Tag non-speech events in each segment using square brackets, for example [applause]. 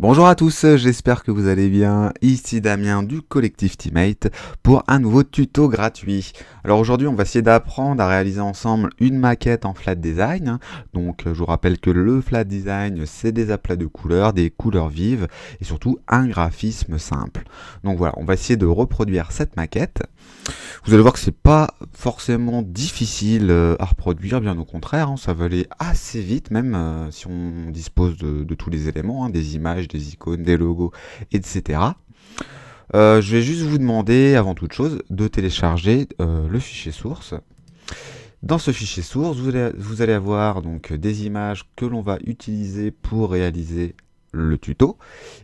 Bonjour à tous, j'espère que vous allez bien. Ici Damien du collectif Teammate pour un nouveau tuto gratuit. Alors aujourd'hui, on va essayer d'apprendre à réaliser ensemble une maquette en flat design. Donc je vous rappelle que le flat design, c'est des aplats de couleurs, des couleurs vives et surtout un graphisme simple. Donc voilà, on va essayer de reproduire cette maquette. Vous allez voir que ce n'est pas forcément difficile euh, à reproduire, bien au contraire, hein. ça va aller assez vite, même euh, si on dispose de, tous les éléments, hein, des images, des icônes, des logos, etc. Euh, je vais juste vous demander, avant toute chose, de télécharger le fichier source. Dans ce fichier source, vous allez, vous allez avoir donc des images que l'on va utiliser pour réaliser le tuto.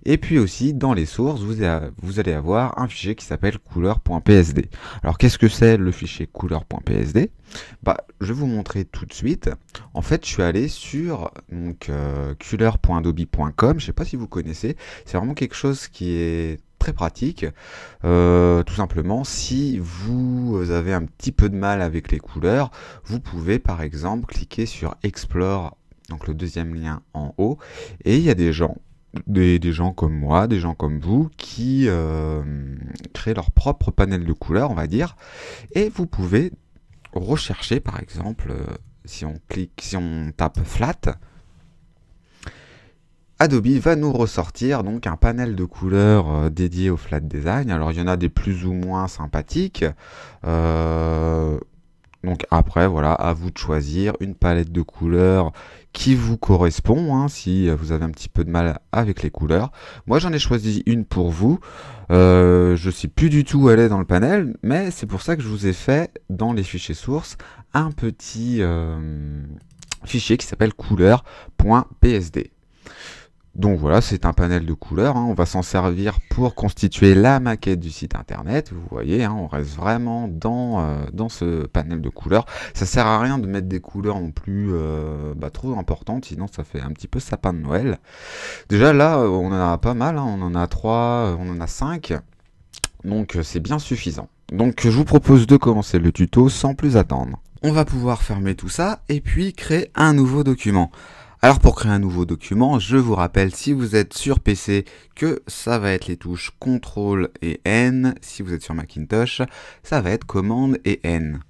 Et puis aussi, dans les sources, vous, vous allez avoir un fichier qui s'appelle couleur.psd. Alors, qu'est-ce que c'est le fichier couleur.psd bah, Je vais vous montrer tout de suite. En fait, je suis allé sur donc euh, couleur.adobe.com. Je ne sais pas si vous connaissez. C'est vraiment quelque chose qui est très pratique. Euh, tout simplement, si vous avez un petit peu de mal avec les couleurs, vous pouvez par exemple cliquer sur Explore donc le deuxième lien en haut. Et il y a des gens, des, gens comme moi, des gens comme vous, qui euh, créent leur propre panel de couleurs, on va dire. Et vous pouvez rechercher, par exemple, euh, si on clique, si on tape flat, Adobe va nous ressortir donc un panel de couleurs euh, dédié au flat design. Alors il y en a des plus ou moins sympathiques. donc après, voilà, à vous de choisir une palette de couleurs qui vous correspond, hein, si euh, vous avez un petit peu de mal avec les couleurs. Moi j'en ai choisi une pour vous, euh, je je sais plus du tout où elle est dans le panel, mais c'est pour ça que je vous ai fait dans les fichiers sources un petit euh, fichier qui s'appelle couleur.psd. Donc voilà, c'est un panel de couleurs. Hein. On va s'en servir pour constituer la maquette du site internet. Vous voyez, hein, on reste vraiment dans, euh, dans ce panel de couleurs. Ça sert à rien de mettre des couleurs en plus euh, bah, trop importantes, sinon ça fait un petit peu sapin de Noël. Déjà là, euh, on en a pas mal. Hein. On en a trois, on en a 5. Donc c'est bien suffisant. Donc je vous propose de commencer le tuto sans plus attendre. On va pouvoir fermer tout ça et puis créer un nouveau document. Alors pour créer un nouveau document, je vous rappelle si vous êtes sur PC que ça va être les touches CTRL et N, si vous êtes sur Macintosh, ça va être commande et N.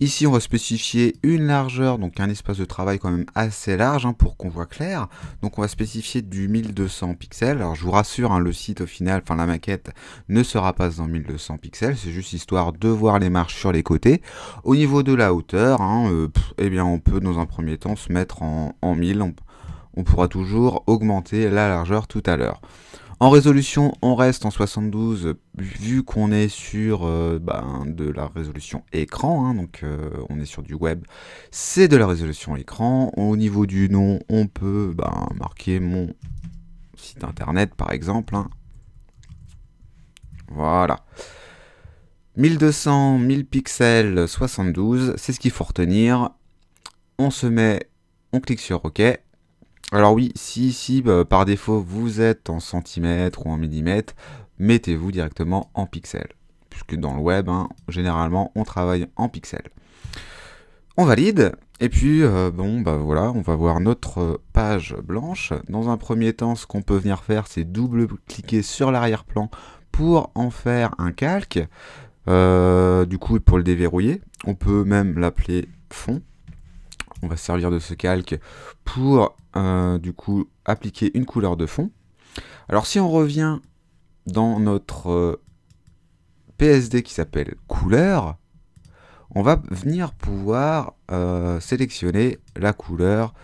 Ici, on va spécifier une largeur, donc un espace de travail quand même assez large hein, pour qu'on voit clair. Donc on va spécifier du 1200 pixels. Alors je vous rassure, hein, le site au final, enfin la maquette, ne sera pas dans 1200 pixels. C'est juste histoire de voir les marches sur les côtés. Au niveau de la hauteur, hein, euh, eh bien on peut dans un premier temps se mettre en, 1000. on pourra toujours augmenter la largeur tout à l'heure. En résolution, on reste en 72 vu qu'on est sur euh, ben, de la résolution écran, hein, donc euh, on est sur du web, c'est de la résolution écran. Au niveau du nom, on peut ben, marquer mon site internet par exemple. Hein. Voilà. 1200, 1000 pixels, 72, c'est ce qu'il faut retenir. On se met, on clique sur OK, alors oui, si ici bah, par défaut vous êtes en centimètres ou en millimètres, mettez-vous directement en pixels. Puisque dans le web, hein, généralement, on travaille en pixels. On valide, et puis euh, bon bah voilà, on va voir notre euh, page blanche. Dans un premier temps, ce qu'on peut venir faire, c'est double-cliquer sur l'arrière-plan pour en faire un calque. Euh, du coup, pour le déverrouiller, on peut même l'appeler fond on va servir de ce calque pour euh, du coup appliquer une couleur de fond. Alors si on revient dans notre euh, PSD qui s'appelle couleur, on va venir pouvoir euh, sélectionner la couleur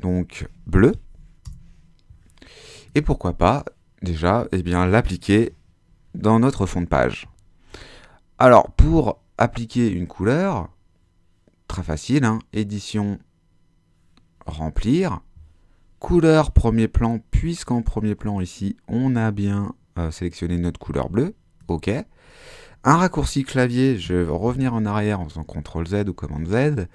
donc bleue. Et pourquoi pas déjà eh bien l'appliquer dans notre fond de page. Alors pour appliquer une couleur, très facile, hein. édition, remplir, couleur premier plan, puisqu'en premier plan ici, on a bien euh, sélectionné notre couleur bleue, ok. Un raccourci clavier, je vais revenir en arrière en faisant CTRL Z ou commande Z.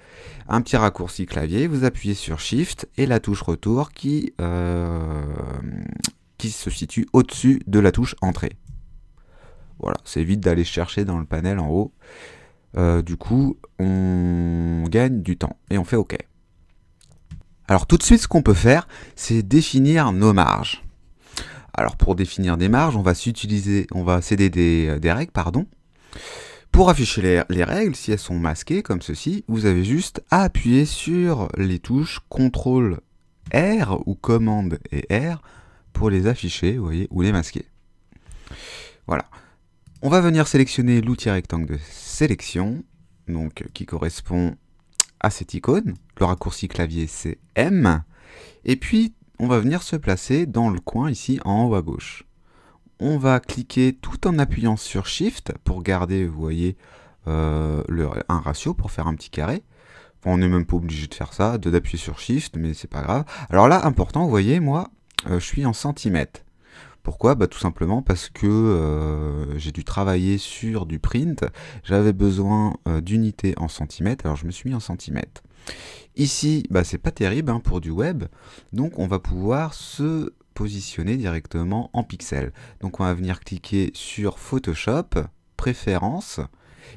Un petit raccourci clavier, vous appuyez sur SHIFT et la touche retour qui, euh, qui se situe au-dessus de la touche entrée. Voilà, c'est vite d'aller chercher dans le panel en haut. Euh, du coup, on gagne du temps et on fait OK. Alors tout de suite, ce qu'on peut faire, c'est définir nos marges. Alors pour définir des marges, on va s'utiliser, on va céder des, euh, règles, pardon. Pour afficher les, règles, si elles sont masquées comme ceci, vous avez juste à appuyer sur les touches CTRL R ou CMD et R pour les afficher, voyez, ou les masquer. Voilà. On va venir sélectionner l'outil rectangle de sélection, donc qui correspond à cette icône. Le raccourci clavier c'est M. Et puis on va venir se placer dans le coin ici en haut à gauche. On va cliquer tout en appuyant sur Shift pour garder, vous voyez, euh, un ratio pour faire un petit carré. on n'est même pas obligé de faire ça, d'appuyer sur Shift, mais c'est pas grave. Alors là, important, vous voyez, moi, euh, je suis en centimètres. Pourquoi bah, Tout simplement parce que euh, j'ai dû travailler sur du print, j'avais besoin euh, d'unités en centimètres, alors je me suis mis en centimètres. Ici, bah, c'est pas terrible hein, pour du web, donc on va pouvoir se positionner directement en pixels. Donc on va venir cliquer sur Photoshop, Préférences,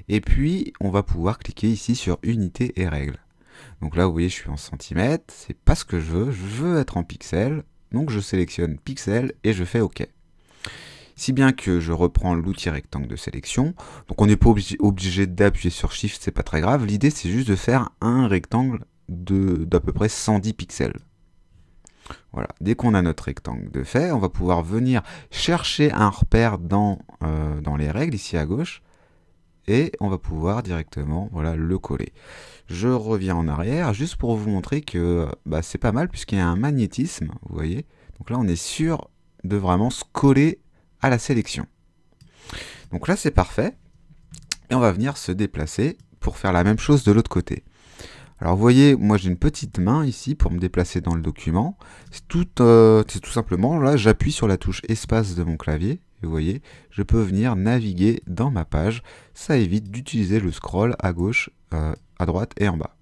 et puis on va pouvoir cliquer ici sur Unités et règles. Donc là, vous voyez, je suis en centimètres, c'est pas ce que je veux, je veux être en pixels, donc je sélectionne pixel et je fais OK. Si bien que je reprends l'outil rectangle de sélection, donc on n'est pas obligé, d'appuyer sur Shift, c'est pas très grave, l'idée c'est juste de faire un rectangle d'à peu près 110 pixels. Voilà. Dès qu'on a notre rectangle de fait, on va pouvoir venir chercher un repère dans, euh, dans les règles, ici à gauche, et on va pouvoir directement voilà, le coller. Je reviens en arrière juste pour vous montrer que bah, c'est pas mal puisqu'il y a un magnétisme, vous voyez. Donc là on est sûr de vraiment se coller à la sélection. Donc là c'est parfait et on va venir se déplacer pour faire la même chose de l'autre côté. Alors vous voyez, moi j'ai une petite main ici pour me déplacer dans le document. C'est tout, euh, tout simplement, là j'appuie sur la touche espace de mon clavier vous voyez, je peux venir naviguer dans ma page. Ça évite d'utiliser le scroll à gauche, euh, à droite et en bas.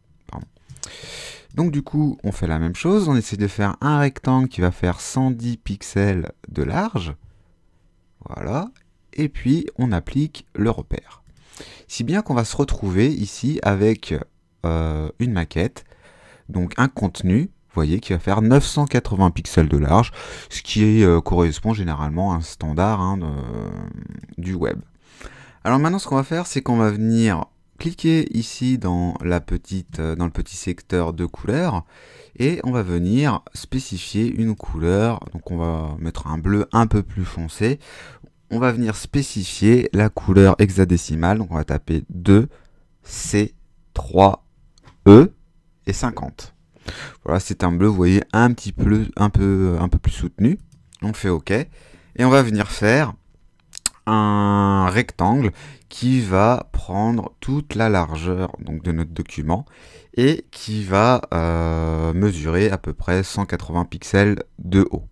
Donc du coup, on fait la même chose. On essaie de faire un rectangle qui va faire 110 pixels de large. Voilà. Et puis, on applique le repère. Si bien qu'on va se retrouver ici avec euh, une maquette, donc un contenu voyez, qui va faire 980 pixels de large, ce qui euh, correspond généralement à un standard hein, de, du web. Alors maintenant, ce qu'on va faire, c'est qu'on va venir cliquer ici dans, la petite, euh, dans le petit secteur de couleurs et on va venir spécifier une couleur. Donc on va mettre un bleu un peu plus foncé. On va venir spécifier la couleur hexadécimale. Donc on va taper 2, C, 3, E et 50. Voilà, c'est un bleu, vous voyez, un petit peu, un peu, un peu plus soutenu. On fait OK. Et on va venir faire un rectangle qui va prendre toute la largeur donc, de notre document et qui va euh, mesurer à peu près 180 pixels de haut.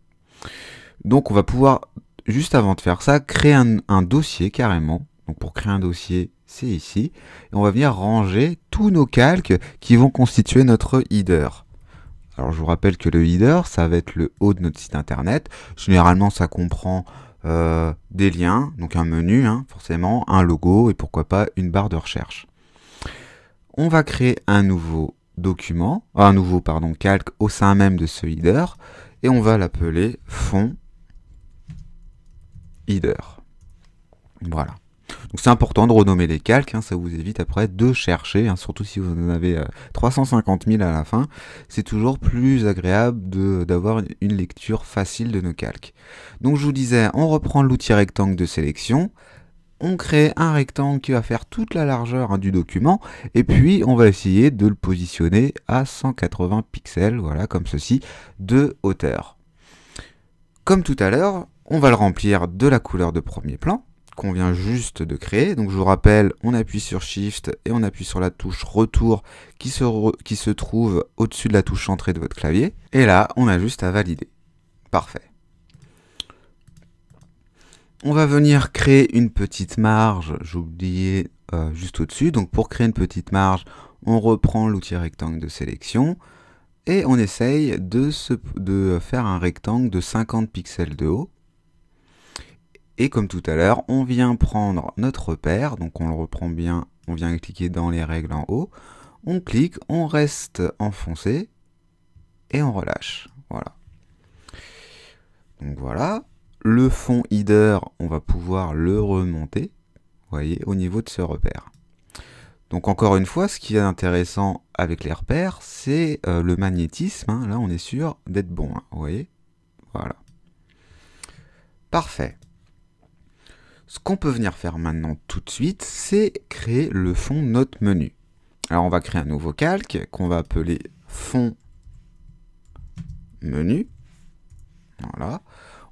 Donc on va pouvoir, juste avant de faire ça, créer un dossier carrément. Donc pour créer un dossier, c'est ici. Et on va venir ranger tous nos calques qui vont constituer notre header. Alors je vous rappelle que le header, ça va être le haut de notre site internet. Généralement, ça comprend euh, des liens, donc un menu, hein, forcément, un logo et pourquoi pas une barre de recherche. On va créer un nouveau document, un nouveau pardon, calque au sein même de ce header et on va l'appeler fond header. Voilà. Donc c'est important de renommer les calques, hein, ça vous évite après de chercher, hein, surtout si vous en avez 350 euh, 000 à la fin, c'est toujours plus agréable d'avoir une lecture facile de nos calques. Donc je vous disais, on reprend l'outil rectangle de sélection, on crée un rectangle qui va faire toute la largeur hein, du document et puis on va essayer de le positionner à 180 pixels, voilà comme ceci, de hauteur. Comme tout à l'heure, on va le remplir de la couleur de premier plan qu'on vient juste de créer. Donc je vous rappelle, on appuie sur Shift et on appuie sur la touche Retour qui se, qui se trouve au-dessus de la touche Entrée de votre clavier. Et là, on a juste à valider. Parfait. On va venir créer une petite marge, j'oubliais oublié, euh, juste au-dessus. Donc pour créer une petite marge, on reprend l'outil rectangle de sélection et on essaye de, de faire un rectangle de 50 pixels de haut. Et comme tout à l'heure, on vient prendre notre repère, donc on le reprend bien, on vient cliquer dans les règles en haut, on clique, on reste enfoncé, et on relâche. Voilà. Donc voilà, le fond header, on va pouvoir le remonter, vous voyez, au niveau de ce repère. Donc encore une fois, ce qui est intéressant avec les repères, c'est euh, le magnétisme. Hein. là, on est sûr d'être bon, hein, vous voyez Voilà. Parfait. Ce qu'on peut venir faire maintenant tout de suite, c'est créer le fond notre menu. Alors on va créer un nouveau calque qu'on va appeler fond menu. Voilà.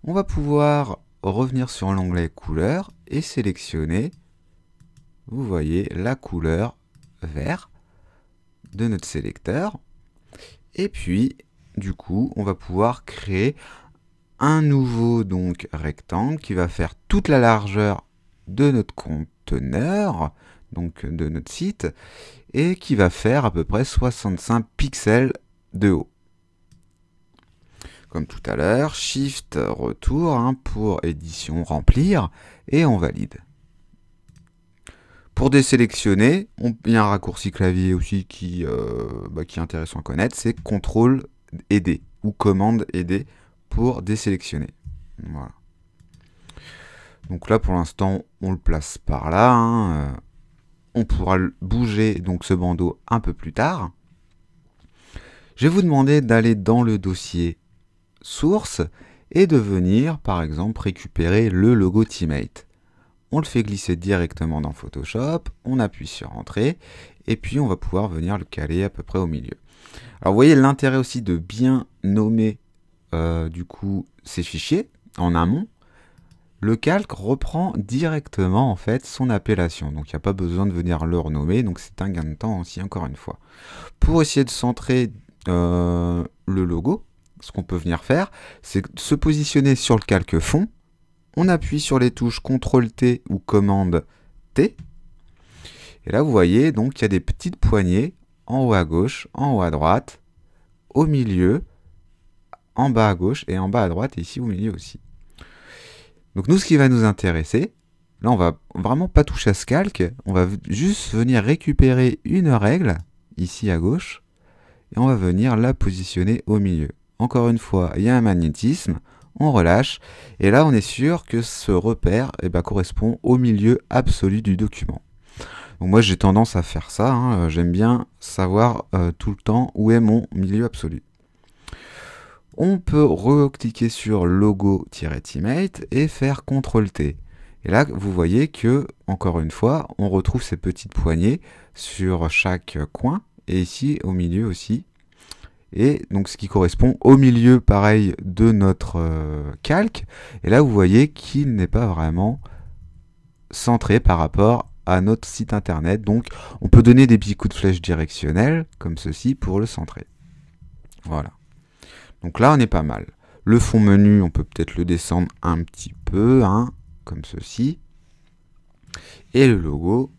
On va pouvoir revenir sur l'onglet couleur et sélectionner, vous voyez, la couleur vert de notre sélecteur. Et puis, du coup, on va pouvoir créer un nouveau donc rectangle qui va faire toute la largeur de notre conteneur, donc de notre site, et qui va faire à peu près 65 pixels de haut. Comme tout à l'heure, Shift retour hein, pour édition remplir et on valide. Pour désélectionner, on, il a un raccourci clavier aussi qui, euh, bah, est intéressant à connaître, c'est CTRL et D ou commande Aider, pour désélectionner. Voilà. Donc là, pour l'instant, on le place par là. Hein. Euh, on pourra bouger donc ce bandeau un peu plus tard. Je vais vous demander d'aller dans le dossier source et de venir, par exemple, récupérer le logo Teammate. On le fait glisser directement dans Photoshop, on appuie sur Entrée, et puis on va pouvoir venir le caler à peu près au milieu. Alors vous voyez l'intérêt aussi de bien nommer euh, du coup ces fichiers en amont, le calque reprend directement en fait son appellation. Donc il n'y a pas besoin de venir le renommer, donc c'est un gain de temps aussi encore une fois. Pour essayer de centrer euh, le logo, ce qu'on peut venir faire, c'est se positionner sur le calque fond, on appuie sur les touches CTRL T ou commande T, et là vous voyez donc il y a des petites poignées en haut à gauche, en haut à droite, au milieu, en bas à gauche et en bas à droite et ici au milieu aussi. Donc nous, ce qui va nous intéresser, là on va vraiment pas toucher à ce calque, on va juste venir récupérer une règle, ici à gauche, et on va venir la positionner au milieu. Encore une fois, il y a un magnétisme, on relâche, et là on est sûr que ce repère eh ben, correspond au milieu absolu du document. Donc moi j'ai tendance à faire ça, hein, j'aime bien savoir euh, tout le temps où est mon milieu absolu on peut recliquer sur logo timate et faire CTRL-T. Et là, vous voyez que, encore une fois, on retrouve ces petites poignées sur chaque coin et ici au milieu aussi. Et donc ce qui correspond au milieu, pareil, de notre euh, calque. Et là, vous voyez qu'il n'est pas vraiment centré par rapport à notre site internet. Donc, on peut donner des petits coups de flèche directionnels, comme ceci, pour le centrer. Voilà. Donc là, on est pas mal. Le fond menu, on peut peut-être le descendre un petit peu, hein, comme ceci. Et le logo,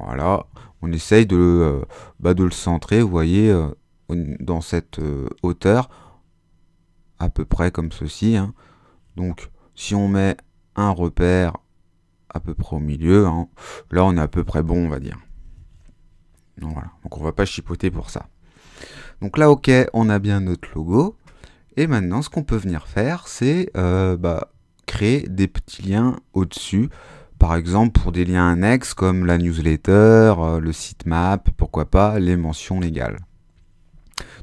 voilà, on essaye de, euh, bah, le, centrer, vous voyez, euh, dans cette euh, hauteur, à peu près comme ceci. Hein. Donc, si on met un repère à peu près au milieu, hein, là, on est à peu près bon, on va dire. Donc, voilà, donc on va pas chipoter pour ça. Donc là, ok, on a bien notre logo. Et maintenant, ce qu'on peut venir faire, c'est euh, bah, créer des petits liens au-dessus. Par exemple, pour des liens annexes comme la newsletter, euh, le sitemap, pourquoi pas les mentions légales.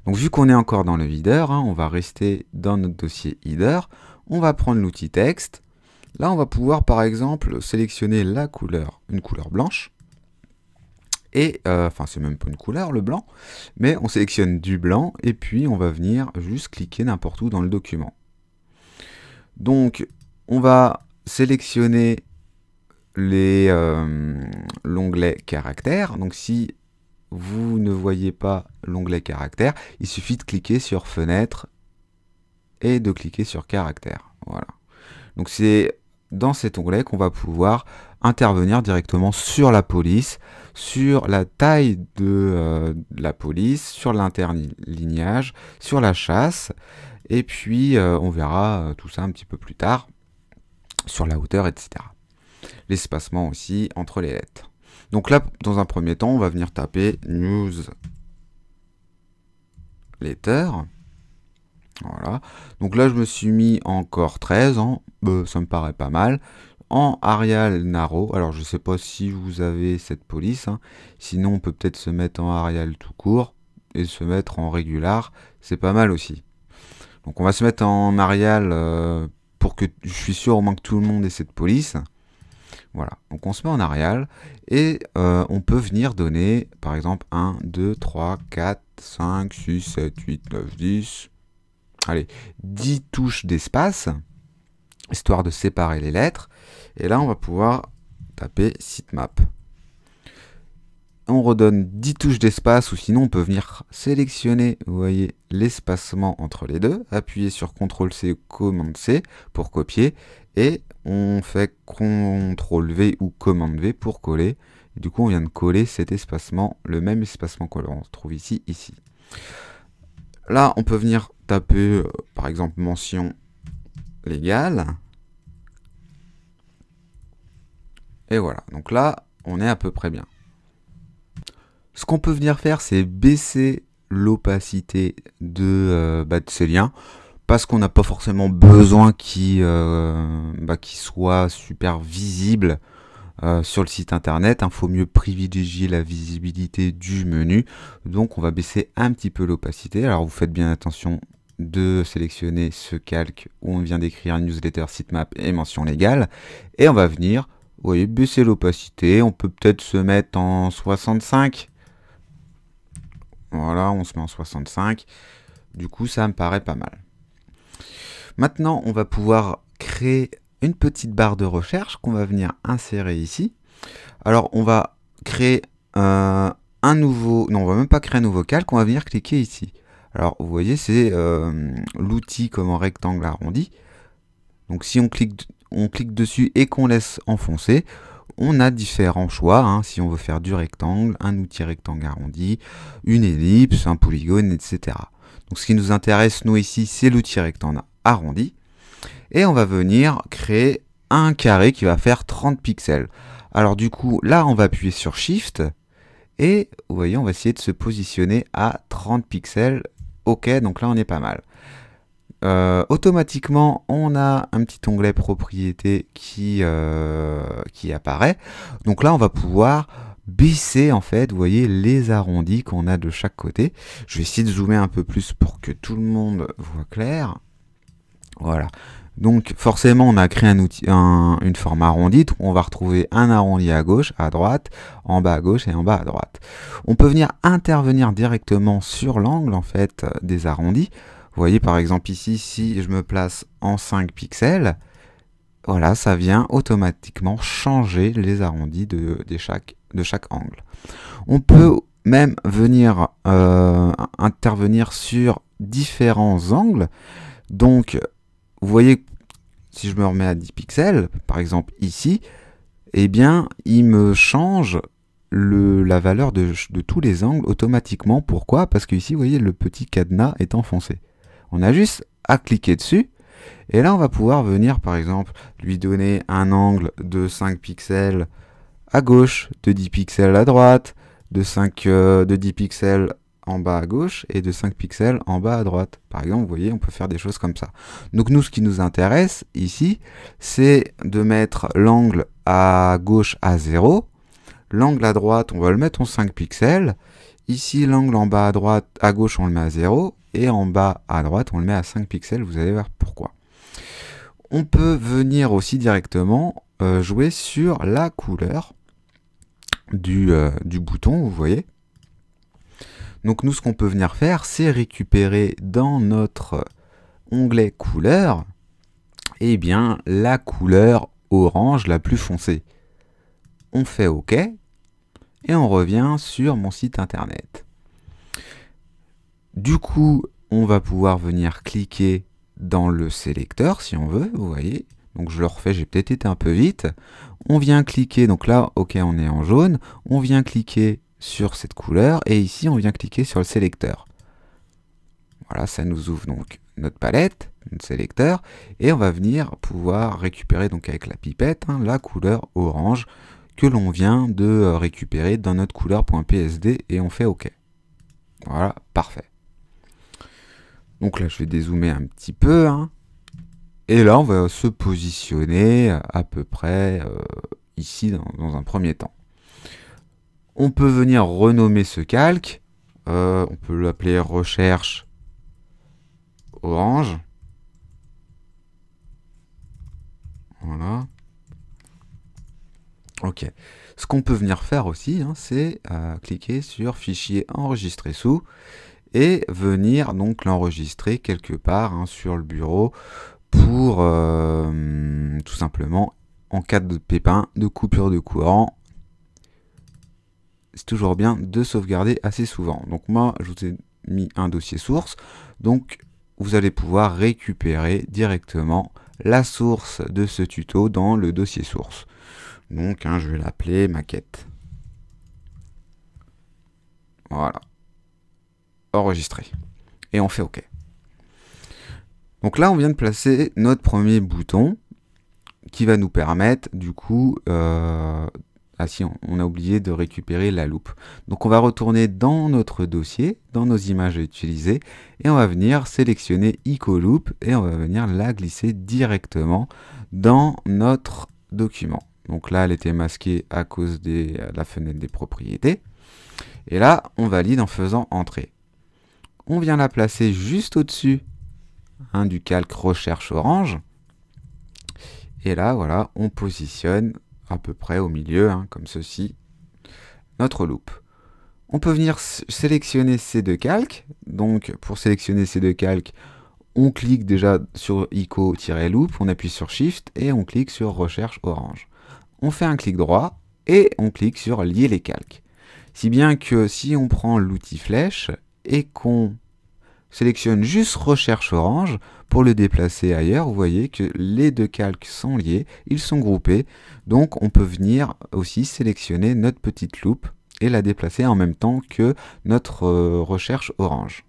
Donc vu qu'on est encore dans le header, hein, on va rester dans notre dossier header. On va prendre l'outil texte. Là, on va pouvoir par exemple sélectionner la couleur, une couleur blanche et euh, enfin c'est même pas une couleur le blanc, mais on sélectionne du blanc et puis on va venir juste cliquer n'importe où dans le document. Donc on va sélectionner les euh, l'onglet caractères. Donc si vous ne voyez pas l'onglet caractère il suffit de cliquer sur fenêtre et de cliquer sur caractère. Voilà. Donc c'est dans cet onglet qu'on va pouvoir intervenir directement sur la police, sur la taille euh, de, la police, sur l'interlignage, sur la chasse, et puis euh, on verra euh, tout ça un petit peu plus tard, sur la hauteur, etc. L'espacement aussi entre les lettres. Donc là, dans un premier temps, on va venir taper news letter. Voilà. Donc là, je me suis mis encore 13. ça me paraît pas mal en Arial Narrow, Alors je sais pas si vous avez cette police, hein. sinon on peut peut-être se mettre en Arial tout court et se mettre en régular, c'est pas mal aussi. Donc on va se mettre en Arial euh, pour que je suis sûr au moins que tout le monde ait cette police. Voilà, donc on se met en Arial et euh, on peut venir donner par exemple 1, 2, 3, 4, 5, 6, 7, 8, 9, 10, allez, 10 touches d'espace, histoire de séparer les lettres. Et là, on va pouvoir taper sitemap. On redonne 10 touches d'espace ou sinon on peut venir sélectionner, vous voyez, l'espacement entre les deux, appuyer sur CTRL-C ou COMMANDE c pour copier et on fait CTRL-V ou CMD-V pour coller. du coup, on vient de coller cet espacement, le même espacement que l'on trouve ici, ici. Là, on peut venir taper, euh, par exemple, mention légale. Et voilà, donc là, on est à peu près bien. Ce qu'on peut venir faire, c'est baisser l'opacité de, euh, bah, ces liens, parce qu'on n'a pas forcément besoin qu'ils euh, bah, soient super visibles euh, sur le site internet. Il faut mieux privilégier la visibilité du menu. Donc on va baisser un petit peu l'opacité. Alors vous faites bien attention de sélectionner ce calque où on vient d'écrire newsletter, sitemap et mention légale. Et on va venir vous voyez, baisser l'opacité. On peut peut-être se mettre en 65. Voilà, on se met en 65. Du coup, ça me paraît pas mal. Maintenant, on va pouvoir créer une petite barre de recherche qu'on va venir insérer ici. Alors, on va créer un nouveau... Non, on va même pas créer un nouveau calque, on va venir cliquer ici. Alors, vous voyez, c'est euh, l'outil comme en rectangle arrondi. Donc si on clique, on clique dessus et qu'on laisse enfoncer, on a différents choix, hein. si on veut faire du rectangle, un outil rectangle arrondi, une ellipse, un polygone, etc. Donc ce qui nous intéresse, nous ici, c'est l'outil rectangle arrondi. Et on va venir créer un carré qui va faire 30 pixels. Alors du coup, là, on va appuyer sur Shift, et vous voyez, on va essayer de se positionner à 30 pixels. Ok, donc là, on est pas mal. Euh, automatiquement, on a un petit onglet propriété qui, euh, qui apparaît. Donc là, on va pouvoir baisser en fait, vous voyez, les arrondis qu'on a de chaque côté. Je vais essayer de zoomer un peu plus pour que tout le monde voit clair. Voilà. Donc forcément, on a créé un outil, une forme arrondie. On va retrouver un arrondi à gauche, à droite, en bas à gauche et en bas à droite. On peut venir intervenir directement sur l'angle en fait euh, des arrondis. Vous voyez par exemple ici, si je me place en 5 pixels, voilà, ça vient automatiquement changer les arrondis de, chaque, de chaque, angle. On peut même venir euh, intervenir sur différents angles. Donc, vous voyez, si je me remets à 10 pixels, par exemple ici, eh bien, il me change la valeur de, de tous les angles automatiquement. Pourquoi Parce que ici, vous voyez, le petit cadenas est enfoncé. On a juste à cliquer dessus. Et là, on va pouvoir venir, par exemple, lui donner un angle de 5 pixels à gauche, de 10 pixels à droite, de, 5, euh, de 10 pixels en bas à gauche et de 5 pixels en bas à droite. Par exemple, vous voyez, on peut faire des choses comme ça. Donc nous, ce qui nous intéresse ici, c'est de mettre l'angle à gauche à 0. L'angle à droite, on va le mettre en 5 pixels. Ici, l'angle en bas à droite, à gauche, on le met à 0. Et en bas à droite, on le met à 5 pixels. Vous allez voir pourquoi. On peut venir aussi directement euh, jouer sur la couleur euh, du, bouton, vous voyez. Donc nous, ce qu'on peut venir faire, c'est récupérer dans notre onglet couleur, et eh bien, la couleur orange la plus foncée. On fait OK, et on revient sur mon site internet. Du coup, on va pouvoir venir cliquer dans le sélecteur si on veut, vous voyez. Donc je le refais, j'ai peut-être été un peu vite. On vient cliquer, donc là, ok, on est en jaune. On vient cliquer sur cette couleur et ici, on vient cliquer sur le sélecteur. Voilà, ça nous ouvre donc notre palette, notre sélecteur, et on va venir pouvoir récupérer donc avec la pipette hein, la couleur orange que l'on vient de euh, récupérer dans notre couleur.psd et on fait OK. Voilà, parfait. Donc là, je vais dézoomer un petit peu. Hein. Et là, on va se positionner à peu près euh, ici dans, un premier temps. On peut venir renommer ce calque. Euh, on peut l'appeler recherche orange. Voilà. Ok. Ce qu'on peut venir faire aussi, hein, c'est euh, cliquer sur Fichier enregistré sous et venir donc l'enregistrer quelque part hein, sur le bureau pour euh, tout simplement en cas de pépin, de coupure de courant. C'est toujours bien de sauvegarder assez souvent. Donc moi, je vous ai mis un dossier source. Donc vous allez pouvoir récupérer directement la source de ce tuto dans le dossier source. Donc, hein, je vais l'appeler maquette. Voilà. Enregistré. Et on fait OK. Donc là, on vient de placer notre premier bouton qui va nous permettre, du coup... Euh, ah si, on a oublié de récupérer la loupe. Donc on va retourner dans notre dossier, dans nos images utilisées, et on va venir sélectionner IcoLoop et on va venir la glisser directement dans notre document. Donc là, elle était masquée à cause de euh, la fenêtre des propriétés. Et là, on valide en faisant entrer. On vient la placer juste au-dessus hein, du calque recherche orange. Et là, voilà, on positionne à peu près au milieu, hein, comme ceci, notre loupe. On peut venir sélectionner ces deux calques. Donc, pour sélectionner ces deux calques, on clique déjà sur ICO-Loop, on appuie sur Shift et on clique sur Recherche Orange on fait un clic droit et on clique sur lier les calques. Si bien que si on prend l'outil flèche et qu'on sélectionne juste recherche orange pour le déplacer ailleurs, vous voyez que les deux calques sont liés, ils sont groupés, donc on peut venir aussi sélectionner notre petite loupe et la déplacer en même temps que notre euh, recherche orange.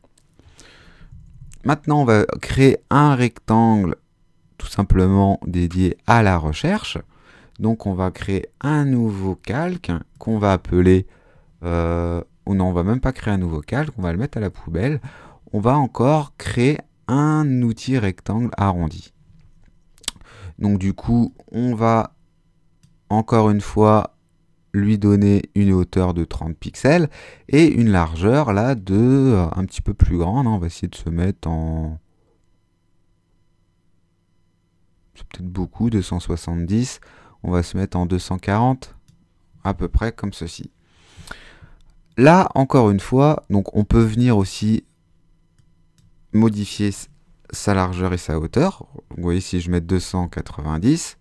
Maintenant, on va créer un rectangle tout simplement dédié à la recherche. Donc on va créer un nouveau calque qu'on va appeler... Euh, ou oh non, on va même pas créer un nouveau calque, on va le mettre à la poubelle. On va encore créer un outil rectangle arrondi. Donc du coup, on va encore une fois lui donner une hauteur de 30 pixels et une largeur là de euh, un petit peu plus grande. Hein. On va essayer de se mettre en... C'est peut-être beaucoup, 270 on va se mettre en 240, à peu près comme ceci. Là, encore une fois, donc on peut venir aussi modifier sa largeur et sa hauteur. Vous voyez, si je mets 290,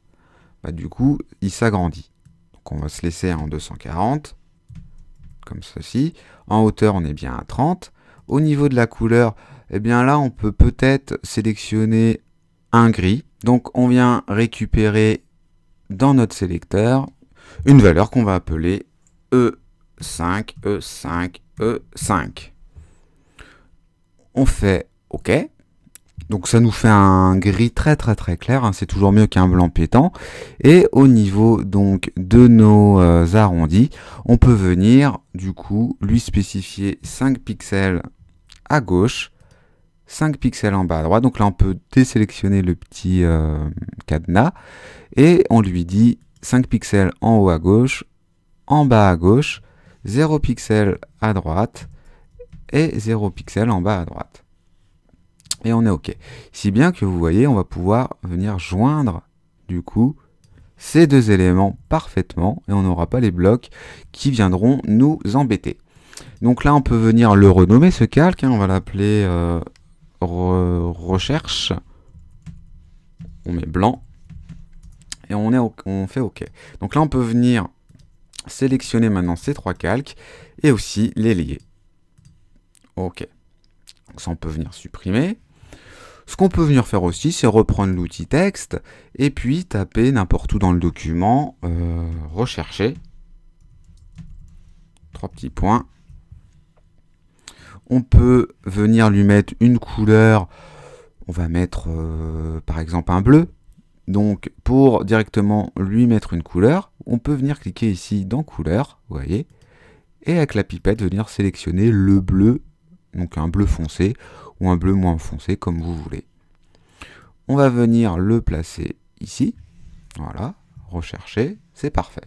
bah, du coup, il s'agrandit. Donc on va se laisser en 240, comme ceci. En hauteur, on est bien à 30. Au niveau de la couleur, eh bien là, on peut peut-être sélectionner un gris. Donc on vient récupérer dans notre sélecteur une valeur qu'on va appeler E5, E5, E5. On fait OK. Donc ça nous fait un gris très très très clair, hein. c'est toujours mieux qu'un blanc pétant. Et au niveau donc de nos euh, arrondis, on peut venir du coup lui spécifier 5 pixels à gauche 5 pixels en bas à droite. Donc là, on peut désélectionner le petit euh, cadenas et on lui dit 5 pixels en haut à gauche, en bas à gauche, 0 pixels à droite et 0 pixels en bas à droite. Et on est OK. Si bien que vous voyez, on va pouvoir venir joindre du coup ces deux éléments parfaitement et on n'aura pas les blocs qui viendront nous embêter. Donc là, on peut venir le renommer ce calque, hein, on va l'appeler euh, recherche. On met blanc. Et on, est on fait OK. Donc là, on peut venir sélectionner maintenant ces trois calques et aussi les lier. OK. Donc ça, on peut venir supprimer. Ce qu'on peut venir faire aussi, c'est reprendre l'outil texte et puis taper n'importe où dans le document, euh, rechercher, trois petits points, on peut venir lui mettre une couleur. On va mettre euh, par exemple un bleu. Donc pour directement lui mettre une couleur, on peut venir cliquer ici dans couleur, vous voyez, et avec la pipette venir sélectionner le bleu, donc un bleu foncé ou un bleu moins foncé comme vous voulez. On va venir le placer ici, voilà, rechercher, c'est parfait.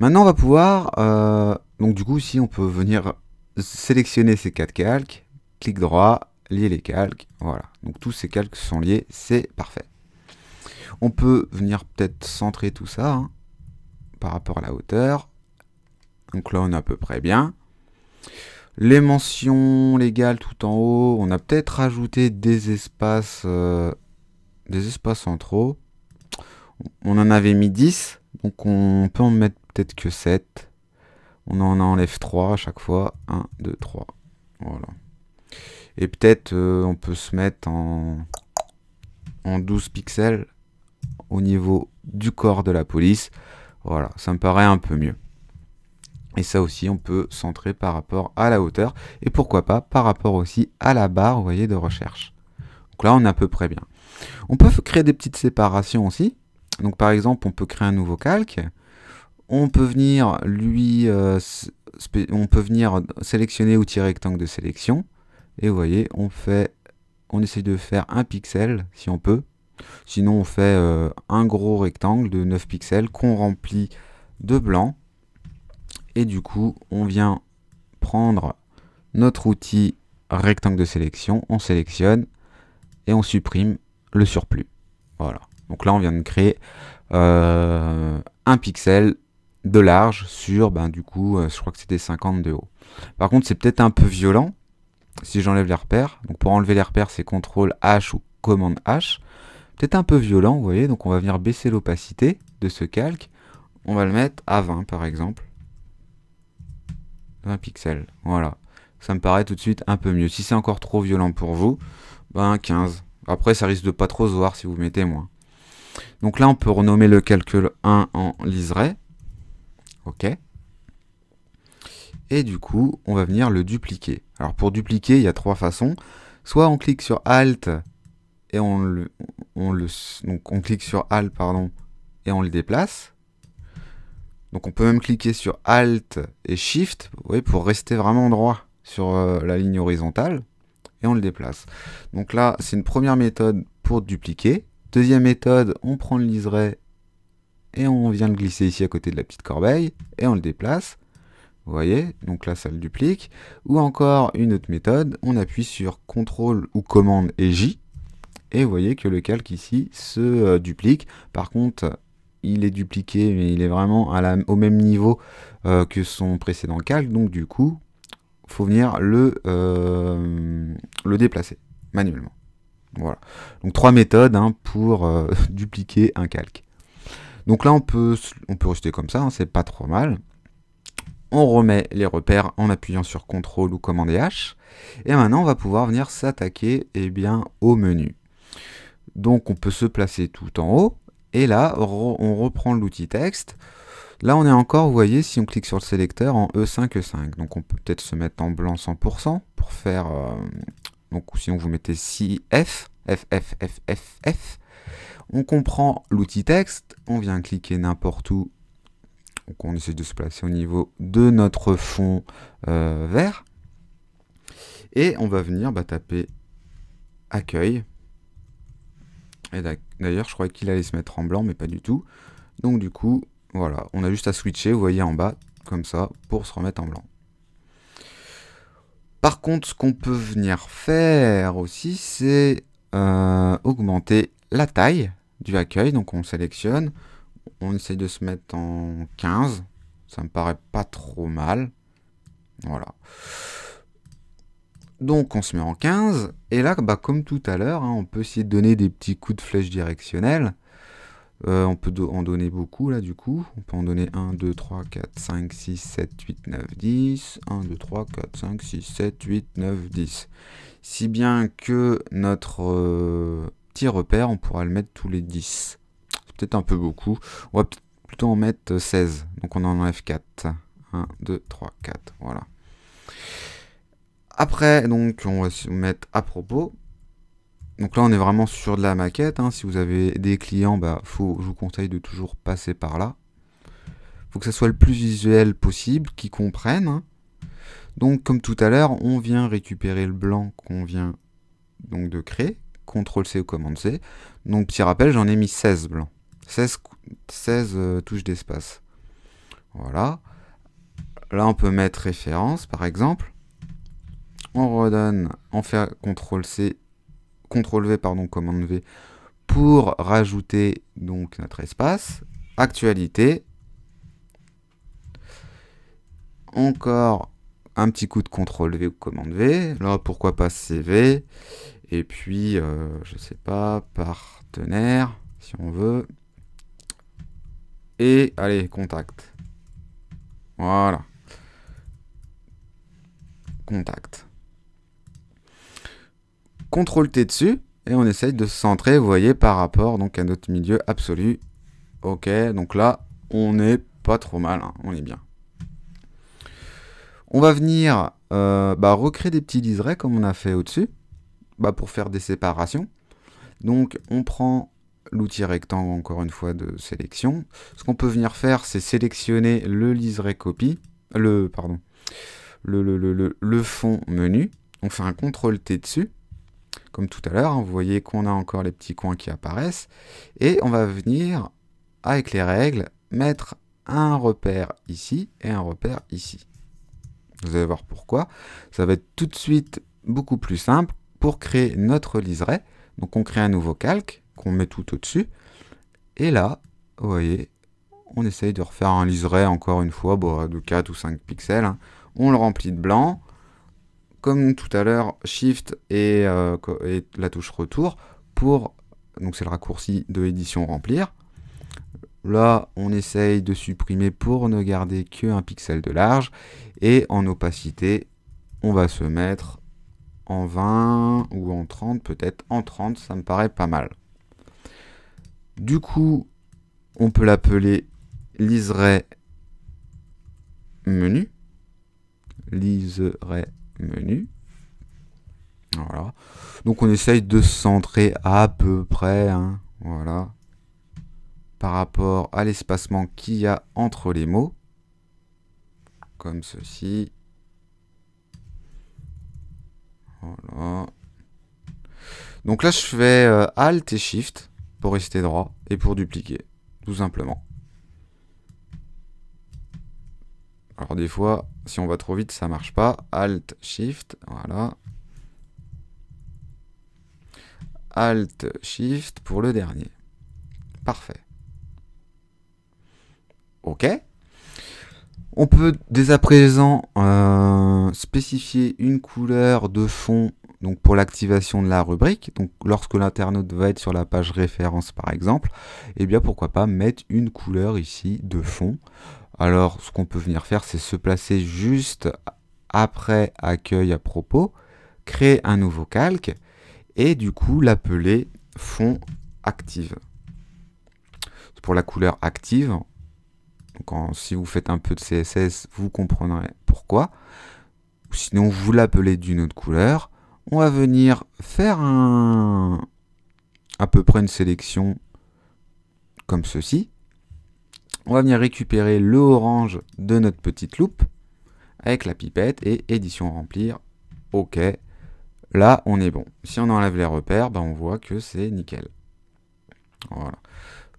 Maintenant on va pouvoir, euh, donc du coup ici on peut venir sélectionner ces quatre calques, clic droit, lier les calques, voilà. Donc tous ces calques sont liés, c'est parfait. On peut venir peut-être centrer tout ça hein, par rapport à la hauteur. Donc là on est à peu près bien. Les mentions légales tout en haut, on a peut-être rajouté des espaces, euh, des espaces centraux. On en avait mis 10, donc on peut en mettre peut-être que 7. On en enlève 3 à chaque fois. 1, 2, 3. Voilà. Et peut-être euh, on peut se mettre en, en 12 pixels au niveau du corps de la police. Voilà, ça me paraît un peu mieux. Et ça aussi, on peut centrer par rapport à la hauteur. Et pourquoi pas par rapport aussi à la barre, vous voyez, de recherche. Donc là, on est à peu près bien. On peut créer des petites séparations aussi. Donc par exemple, on peut créer un nouveau calque on peut venir lui euh, on peut venir sélectionner outil rectangle de sélection et vous voyez on fait on essaye de faire un pixel si on peut sinon on fait euh, un gros rectangle de 9 pixels qu'on remplit de blanc et du coup on vient prendre notre outil rectangle de sélection on sélectionne et on supprime le surplus voilà donc là on vient de créer euh, un pixel de large sur, ben, du coup, euh, je crois que c'était 50 de haut. Par contre, c'est peut-être un peu violent si j'enlève les repères. Donc pour enlever les repères, c'est CTRL H ou commande H. Peut-être un peu violent, vous voyez. Donc on va venir baisser l'opacité de ce calque. On va le mettre à 20 par exemple. 20 pixels. Voilà. Ça me paraît tout de suite un peu mieux. Si c'est encore trop violent pour vous, ben 15. Après, ça risque de pas trop se voir si vous mettez moins. Donc là, on peut renommer le calcul 1 en liseré. OK Et du coup, on va venir le dupliquer. Alors pour dupliquer, il y a trois façons. Soit on clique sur Alt et on le, on le donc on clique sur Alt pardon et on le déplace. Donc on peut même cliquer sur Alt et Shift voyez, pour rester vraiment droit sur euh, la ligne horizontale et on le déplace. Donc là, c'est une première méthode pour dupliquer. Deuxième méthode, on prend le liseré et on vient le glisser ici à côté de la petite corbeille, et on le déplace. Vous voyez Donc là, ça le duplique. Ou encore, une autre méthode, on appuie sur CTRL ou commande et J, et vous voyez que le calque ici se euh, duplique. Par contre, il est dupliqué, mais il est vraiment au même niveau euh, que son précédent calque, donc du coup, il faut venir le, euh, le déplacer manuellement. Voilà. Donc trois méthodes hein, pour [laughs] dupliquer un calque. Donc là, on peut, on peut rester comme ça, hein, c'est pas trop mal. On remet les repères en appuyant sur CTRL ou commande H. Et maintenant, on va pouvoir venir s'attaquer eh bien, au menu. Donc on peut se placer tout en haut. Et là, on reprend l'outil texte. Là, on est encore, vous voyez, si on clique sur le sélecteur, en E5, E5. Donc on peut peut-être se mettre en blanc 100% pour faire... Ou euh, donc sinon, vous mettez 6F, F, F, F, F, F. On comprend l'outil texte, on vient cliquer n'importe où, donc on essaie de se placer au niveau de notre fond euh, vert, et on va venir bah, taper accueil. Et d'ailleurs, je croyais qu'il allait se mettre en blanc, mais pas du tout. Donc du coup, voilà, on a juste à switcher, vous voyez en bas, comme ça, pour se remettre en blanc. Par contre, ce qu'on peut venir faire aussi, c'est euh, augmenter la taille du accueil, donc on sélectionne, on essaye de se mettre en 15, ça me paraît pas trop mal, voilà. Donc on se met en 15, et là, bah, comme tout à l'heure, hein, on peut essayer de donner des petits coups de flèche directionnelle, euh, on peut en donner beaucoup là du coup. On peut en donner 1, 2, 3, 4, 5, 6, 7, 8, 9, 10. 1, 2, 3, 4, 5, 6, 7, 8, 9, 10. Si bien que notre euh, petit repère, on pourra le mettre tous les 10. C'est peut-être un peu beaucoup. On va plutôt en mettre 16. Donc on en enlève 4. 1, 2, 3, 4. Voilà. Après, donc, on va se mettre à propos. Donc là, on est vraiment sur de la maquette. Hein. Si vous avez des clients, bah, faut, je vous conseille de toujours passer par là. faut que ça soit le plus visuel possible, qu'ils comprennent. Hein. Donc, comme tout à l'heure, on vient récupérer le blanc qu'on vient donc de créer, CTRL-C ou cmd c Donc petit rappel, j'en ai mis 16 blancs. 16, euh, touches d'espace. Voilà. Là, on peut mettre référence, par exemple. On redonne, on fait CTRL-C, CTRL-V, pardon, Commande v pour rajouter donc notre espace. Actualité. Encore un petit coup de CTRL-V ou cmd v Là, pourquoi pas CV et puis, je euh, je sais pas, partenaire, si on veut. Et, allez, contact. Voilà. Contact. CTRL T dessus. Et on essaye de se centrer, vous voyez, par rapport donc, à notre milieu absolu. Ok, donc là, on n'est pas trop mal, hein, on est bien. On va venir euh, bah, recréer des petits liserés comme on a fait au-dessus. Bah, pour faire des séparations. Donc on prend l'outil rectangle encore une fois de sélection. Ce qu'on peut venir faire, c'est sélectionner le liseré copie, le pardon, le, le, le, le, fond menu. On fait un CTRL T dessus, comme tout à l'heure. Hein, vous voyez qu'on a encore les petits coins qui apparaissent. Et on va venir, avec les règles, mettre un repère ici et un repère ici. Vous allez voir pourquoi. Ça va être tout de suite beaucoup plus simple pour créer notre liseré. Donc on crée un nouveau calque, qu'on met tout au-dessus. Et là, vous voyez, on essaye de refaire un liseré encore une fois, de 4 ou 5 pixels. Hein. On le remplit de blanc. Comme tout à l'heure, Shift et, euh, et, la touche retour pour, donc c'est le raccourci de édition remplir. Là, on essaye de supprimer pour ne garder qu'un pixel de large. Et en opacité, on va se mettre en 20 ou en 30 peut-être. En 30, ça me paraît pas mal. Du coup, on peut l'appeler liserait menu. liserait menu. Voilà. Donc on essaye de centrer à peu près, hein, voilà, par rapport à l'espacement qu'il y a entre les mots, comme ceci. Donc là, je fais euh, Alt et Shift pour rester droit et pour dupliquer, tout simplement. Alors des fois, si on va trop vite, ça marche pas. Alt, Shift, voilà. Alt, Shift pour le dernier. Parfait. OK on peut dès à présent euh, spécifier une couleur de fond donc pour l'activation de la rubrique. Donc lorsque l'internaute va être sur la page référence par exemple, eh bien pourquoi pas mettre une couleur ici de fond. Alors ce qu'on peut venir faire c'est se placer juste après accueil à propos, créer un nouveau calque et du coup l'appeler fond active. Pour la couleur active, quand, si vous faites un peu de CSS, vous comprendrez pourquoi. Sinon, vous l'appelez d'une autre couleur. On va venir faire un, à peu près une sélection comme ceci. On va venir récupérer le orange de notre petite loupe avec la pipette et édition remplir. OK. Là, on est bon. Si on enlève les repères, ben, on voit que c'est nickel.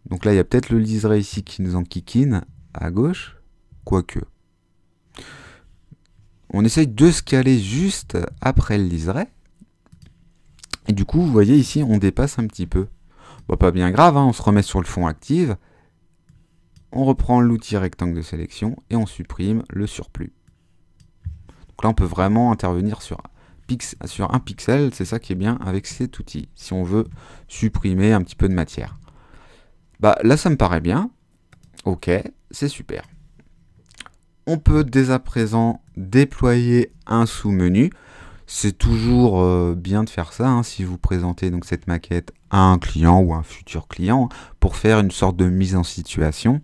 Donc là, il y a peut-être le liseré ici qui nous en enquiquine à gauche, quoique. On essaye de se caler juste après le liseré. Et du coup, vous voyez ici, on dépasse un petit peu. pas bien grave, hein, on se remet sur le fond actif On reprend l'outil rectangle de sélection et on supprime le surplus. Donc là, on peut vraiment intervenir sur sur un pixel, c'est ça qui est bien avec cet outil, si on veut supprimer un petit peu de matière. Bah, là, ça me paraît bien. Ok, c'est super. On peut dès à présent déployer un sous-menu. C'est toujours euh, bien de faire ça hein, si vous présentez donc cette maquette à un client ou un futur client pour faire une sorte de mise en situation.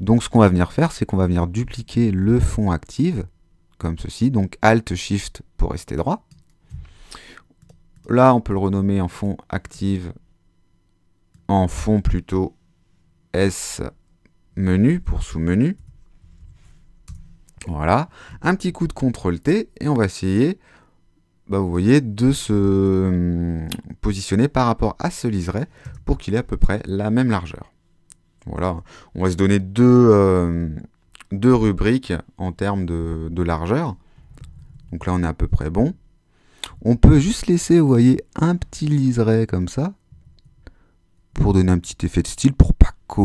Donc ce qu'on va venir faire, c'est qu'on va venir dupliquer le fond active comme ceci, donc Alt Shift pour rester droit. Là, on peut le renommer en fond active, en fond plutôt S menu pour sous-menu. Voilà, un petit coup de CTRL-T et on va essayer, bah vous voyez, de se hum, positionner par rapport à ce liseré pour qu'il ait à peu près la même largeur. Voilà, on va se donner deux, euh, deux rubriques en termes de, largeur. Donc là, on est à peu près bon. On peut juste laisser, vous voyez, un petit liseré comme ça pour donner un petit effet de style, pour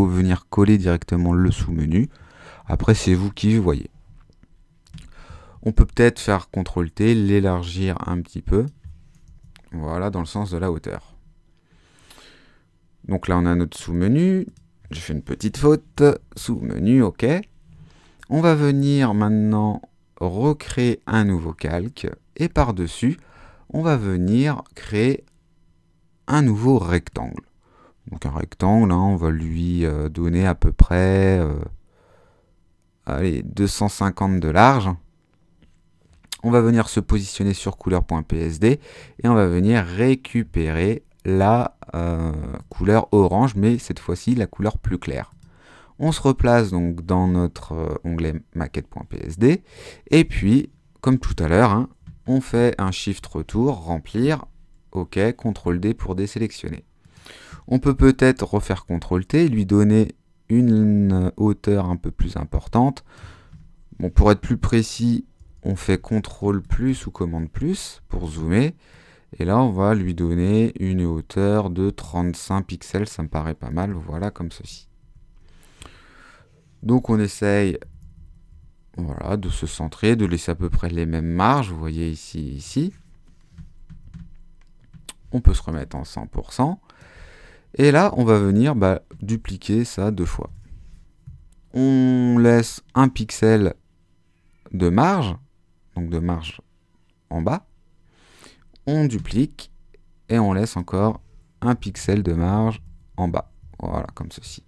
venir coller directement le sous-menu. Après, c'est vous qui voyez. On peut peut-être faire CTRL T, l'élargir un petit peu. Voilà, dans le sens de la hauteur. Donc là, on a notre sous-menu. J'ai fait une petite faute. Sous-menu, OK. On va venir maintenant recréer un nouveau calque. Et par-dessus, on va venir créer un nouveau rectangle. Donc un rectangle, hein, on va lui euh, donner à peu près 250 euh, de large. On va venir se positionner sur couleur.psd et on va venir récupérer la euh, couleur orange, mais cette fois-ci la couleur plus claire. On se replace donc dans notre onglet maquette.psd et puis, comme tout à l'heure, hein, on fait un shift retour, remplir, OK, CTRL D pour désélectionner. On peut peut-être refaire CTRL-T et lui donner une hauteur un peu plus importante. Bon, pour être plus précis, on fait CTRL plus ou commande plus pour zoomer. Et là, on va lui donner une hauteur de 35 pixels, ça me paraît pas mal, voilà, comme ceci. Donc on essaye voilà, de se centrer, de laisser à peu près les mêmes marges, vous voyez ici ici. On peut se remettre en 100%. Et là, on va venir bah, dupliquer ça deux fois. On laisse un pixel de marge, donc de marge en bas. On duplique et on laisse encore un pixel de marge en bas. Voilà, comme ceci.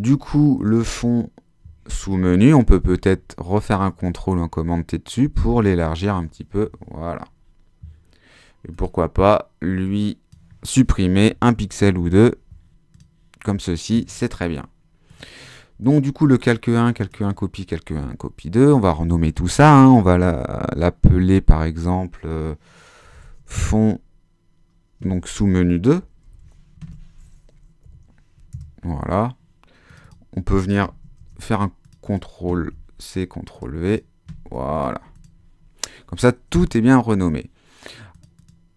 Du coup, le fond sous menu, on peut peut-être refaire un contrôle en commande T dessus pour l'élargir un petit peu. Voilà. Et pourquoi pas lui supprimer un pixel ou deux, comme ceci, c'est très bien. Donc du coup le calque 1, calque 1 copie, calque 1 copie 2, on va renommer tout ça, hein. on va l'appeler par exemple euh, fond, donc sous menu 2. Voilà. On peut venir faire un CTRL C, CTRL V, voilà. Comme ça tout est bien renommé.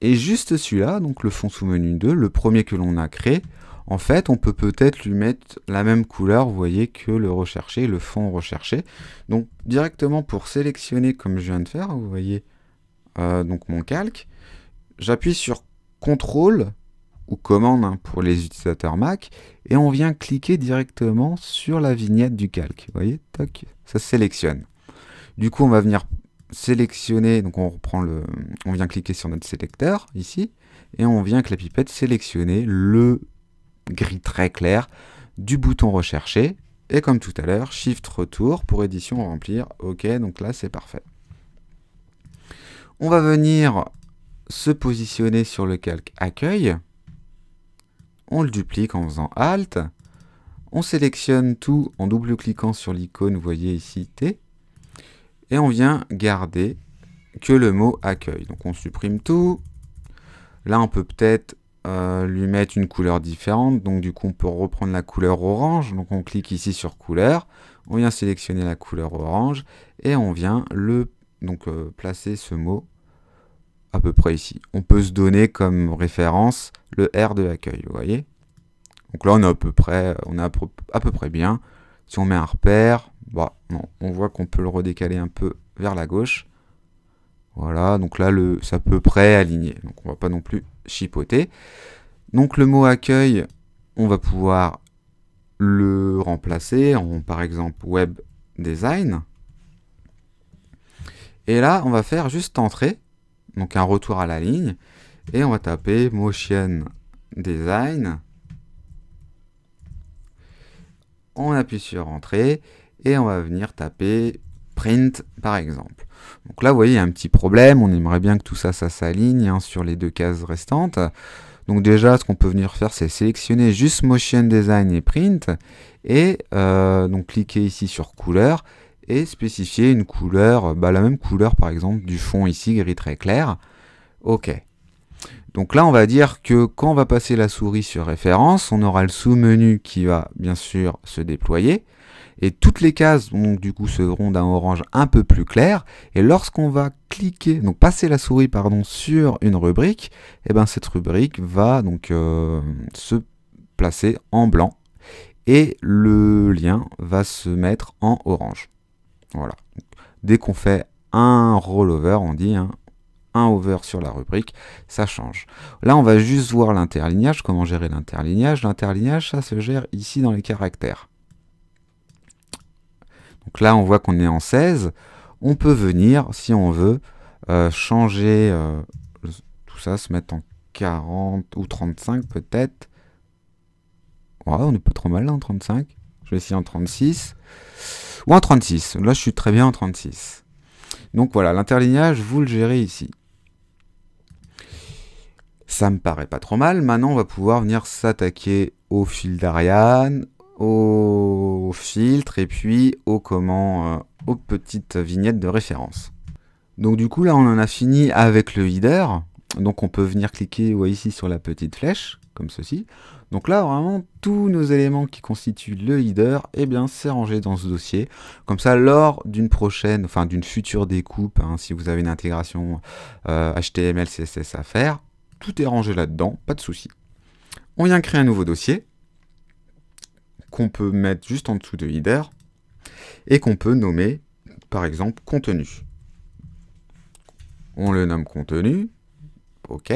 Et juste celui-là, donc le fond sous menu 2, le premier que l'on a créé, en fait, on peut peut-être lui mettre la même couleur, vous voyez, que le recherché, le fond recherché. Donc, directement pour sélectionner, comme je viens de faire, vous voyez, euh, donc mon calque, j'appuie sur CTRL ou commande hein, pour les utilisateurs Mac, et on vient cliquer directement sur la vignette du calque. Vous voyez, toc, ça sélectionne. Du coup, on va venir sélectionner, donc on reprend le, on vient cliquer sur notre sélecteur ici, et on vient avec la pipette sélectionner le gris très clair du bouton rechercher. et comme tout à l'heure, Shift retour pour édition remplir, ok, donc là c'est parfait. On va venir se positionner sur le calque accueil, on le duplique en faisant Alt, on sélectionne tout en double-cliquant sur l'icône, vous voyez ici T, et on vient garder que le mot accueil. Donc on supprime tout. Là, on peut peut-être euh, lui mettre une couleur différente. Donc du coup, on peut reprendre la couleur orange. Donc on clique ici sur couleur. On vient sélectionner la couleur orange et on vient le donc euh, placer ce mot à peu près ici. On peut se donner comme référence le R de accueil, vous voyez. Donc là, on est à peu près, on à peu près bien. Si on met un repère, bah, on voit qu'on peut le redécaler un peu vers la gauche. Voilà, donc là, le, c'est à peu près aligné. Donc on va pas non plus chipoter. Donc le mot accueil, on va pouvoir le remplacer en par exemple web design. Et là, on va faire juste entrée, donc un retour à la ligne, et on va taper motion design. On appuie sur entrée, et on va venir taper print par exemple. Donc là, vous voyez, il y a un petit problème, on aimerait bien que tout ça, ça s'aligne hein, sur les deux cases restantes. Donc déjà, ce qu'on peut venir faire, c'est sélectionner juste Motion Design et Print, et euh, donc cliquer ici sur Couleur, et spécifier une couleur, euh, bah, la même couleur par exemple du fond ici, gris très clair. OK. Donc là, on va dire que quand on va passer la souris sur référence, on aura le sous-menu qui va bien sûr se déployer. Et toutes les cases, donc, du coup, seront d'un orange un peu plus clair. Et lorsqu'on va cliquer, donc passer la souris, pardon, sur une rubrique, eh ben, cette rubrique va donc euh, se placer en blanc et le lien va se mettre en orange. Voilà. dès qu'on fait un rollover, on dit hein, un over sur la rubrique, ça change. Là, on va juste voir l'interlignage, comment gérer l'interlignage. L'interlignage, ça se gère ici dans les caractères. Donc là, on voit qu'on est en 16. On peut venir, si on veut, euh, changer euh, tout ça, se mettre en 40 ou 35 peut-être. Ouais, on est pas trop mal là en 35. Je vais essayer en 36. Ou en 36. Là, je suis très bien en 36. Donc voilà, l'interlignage, vous le gérez ici. Ça me paraît pas trop mal. Maintenant, on va pouvoir venir s'attaquer au fil d'Ariane, au filtre et puis aux, comment, euh, aux petites vignettes de référence. Donc du coup là on en a fini avec le header, donc on peut venir cliquer ici sur la petite flèche, comme ceci. Donc là vraiment tous nos éléments qui constituent le leader, eh bien c'est rangé dans ce dossier. Comme ça lors d'une prochaine, enfin d'une future découpe, hein, si vous avez une intégration HTML, euh, CSS à faire, tout est rangé là-dedans, pas de souci. On vient créer un nouveau dossier, qu'on peut mettre juste en dessous de leader et qu'on peut nommer par exemple contenu. On le nomme contenu, ok.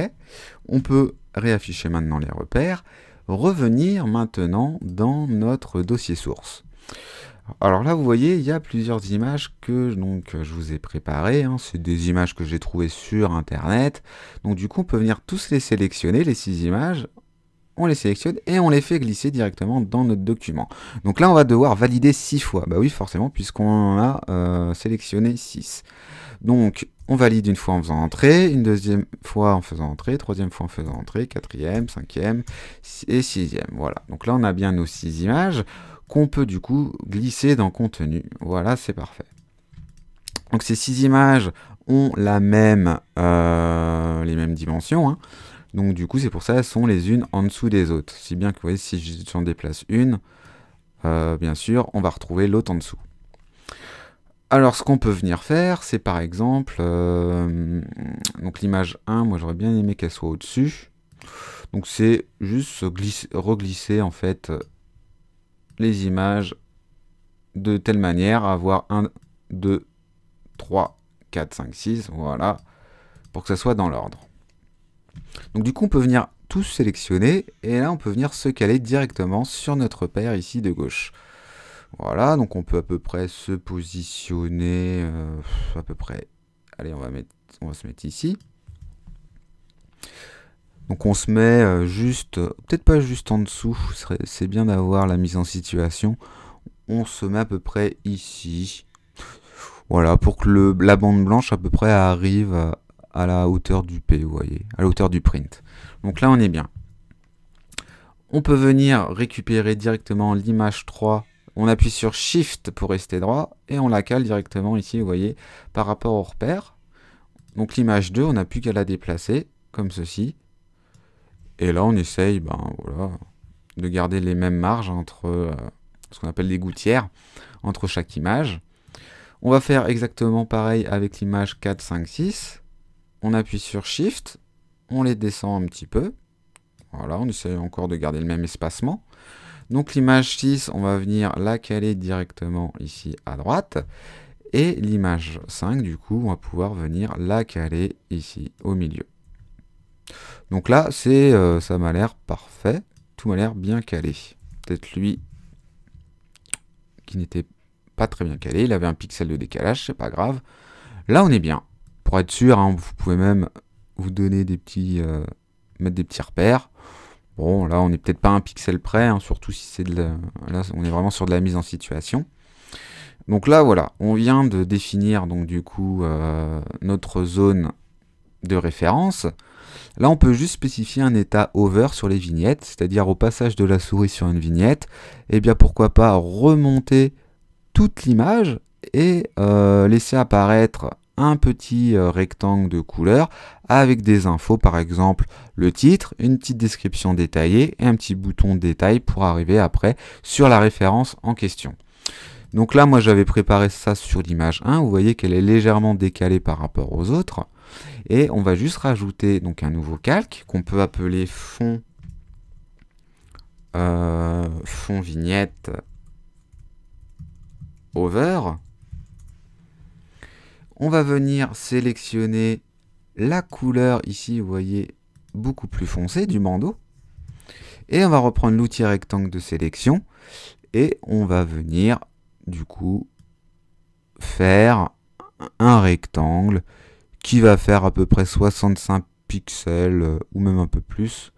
On peut réafficher maintenant les repères, revenir maintenant dans notre dossier source. Alors là, vous voyez, il y a plusieurs images que donc, je vous ai préparées. Hein. C'est des images que j'ai trouvées sur Internet. Donc du coup, on peut venir tous les sélectionner, les six images, on les sélectionne et on les fait glisser directement dans notre document. Donc là, on va devoir valider six fois. Bah oui, forcément, puisqu'on a euh, sélectionné 6. Donc, on valide une fois en faisant entrer, une deuxième fois en faisant entrer, troisième fois en faisant entrer, quatrième, cinquième et sixième. Voilà, donc là on a bien nos six images qu'on peut du coup glisser dans contenu. Voilà, c'est parfait. Donc ces six images ont la même, euh, les mêmes dimensions. Hein. Donc du coup, c'est pour ça qu'elles sont les unes en dessous des autres. Si bien que vous voyez, si j'en déplace une, euh, bien sûr, on va retrouver l'autre en dessous. Alors ce qu'on peut venir faire, c'est par exemple, euh, donc l'image 1, moi j'aurais bien aimé qu'elle soit au-dessus. Donc c'est juste glisser, reglisser en fait les images de telle manière à avoir 1, 2, 3, 4, 5, 6, voilà, pour que ça soit dans l'ordre. Donc du coup, on peut venir tout sélectionner, et là, on peut venir se caler directement sur notre paire ici de gauche. Voilà, donc on peut à peu près se positionner euh, à peu près. Allez, on va, mettre, on va se mettre ici. Donc on se met euh, juste, peut-être pas juste en dessous, c'est bien d'avoir la mise en situation. On se met à peu près ici. Voilà, pour que le, la bande blanche à peu près arrive à la hauteur du P, vous voyez, à la hauteur du print. Donc là, on est bien. On peut venir récupérer directement l'image 3. On appuie sur Shift pour rester droit et on la cale directement ici, vous voyez, par rapport au repère. Donc l'image 2, on n'a plus qu'à la déplacer, comme ceci. Et là, on essaye ben, voilà, de garder les mêmes marges entre euh, ce qu'on appelle les gouttières, entre chaque image. On va faire exactement pareil avec l'image 4, 5, 6 on appuie sur Shift, on les descend un petit peu. Voilà, on essaie encore de garder le même espacement. Donc l'image 6, on va venir la caler directement ici à droite. Et l'image 5, du coup, on va pouvoir venir la caler ici au milieu. Donc là, c'est, euh, ça m'a l'air parfait. Tout m'a l'air bien calé. Peut-être lui qui n'était pas très bien calé. Il avait un pixel de décalage, c'est pas grave. Là, on est bien pour être sûr, hein, vous pouvez même vous donner des petits, euh, mettre des petits repères. Bon, là, on n'est peut-être pas un pixel près, hein, surtout si c'est de là, on est vraiment sur de la mise en situation. Donc là, voilà, on vient de définir donc du coup euh, notre zone de référence. Là, on peut juste spécifier un état over sur les vignettes, c'est-à-dire au passage de la souris sur une vignette, et eh bien pourquoi pas remonter toute l'image et euh, laisser apparaître un petit euh, rectangle de couleur avec des infos, par exemple le titre, une petite description détaillée et un petit bouton détail pour arriver après sur la référence en question. Donc là, moi j'avais préparé ça sur l'image 1, vous voyez qu'elle est légèrement décalée par rapport aux autres. Et on va juste rajouter donc un nouveau calque qu'on peut appeler fond, euh, fond vignette over. On va venir sélectionner la couleur ici, vous voyez, beaucoup plus foncée du bandeau. Et on va reprendre l'outil rectangle de sélection. Et on va venir, du coup, faire un rectangle qui va faire à peu près 65 pixels, euh, ou même un peu plus.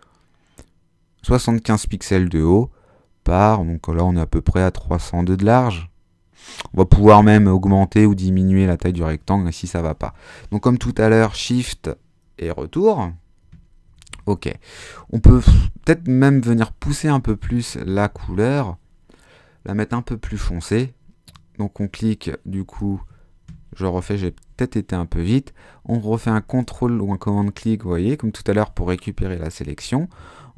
75 pixels de haut par, donc là on est à peu près à 302 de large. On va pouvoir même augmenter ou diminuer la taille du rectangle si ça ne va pas. Donc comme tout à l'heure, Shift et retour. Ok. On peut peut-être même venir pousser un peu plus la couleur, la mettre un peu plus foncée. Donc on clique, du coup, je refais, j'ai peut-être été un peu vite. On refait un contrôle ou un commande-clic, vous voyez, comme tout à l'heure pour récupérer la sélection.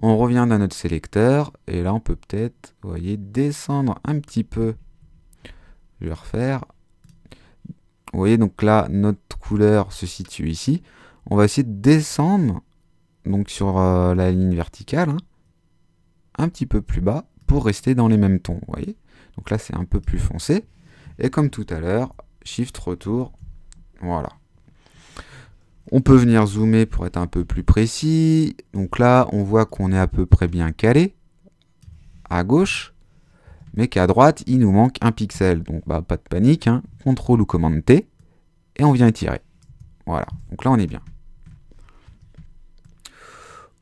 On revient dans notre sélecteur et là on peut peut-être, vous voyez, descendre un petit peu je vais refaire. Vous voyez, donc là, notre couleur se situe ici. On va essayer de descendre, donc sur euh, la ligne verticale, hein, un petit peu plus bas, pour rester dans les mêmes tons, vous voyez. Donc là, c'est un peu plus foncé. Et comme tout à l'heure, Shift, retour, voilà. On peut venir zoomer pour être un peu plus précis. Donc là, on voit qu'on est à peu près bien calé, à gauche mais qu'à droite, il nous manque un pixel. Donc bah, pas de panique, hein. CTRL ou commande T, et on vient étirer. Voilà, donc là on est bien.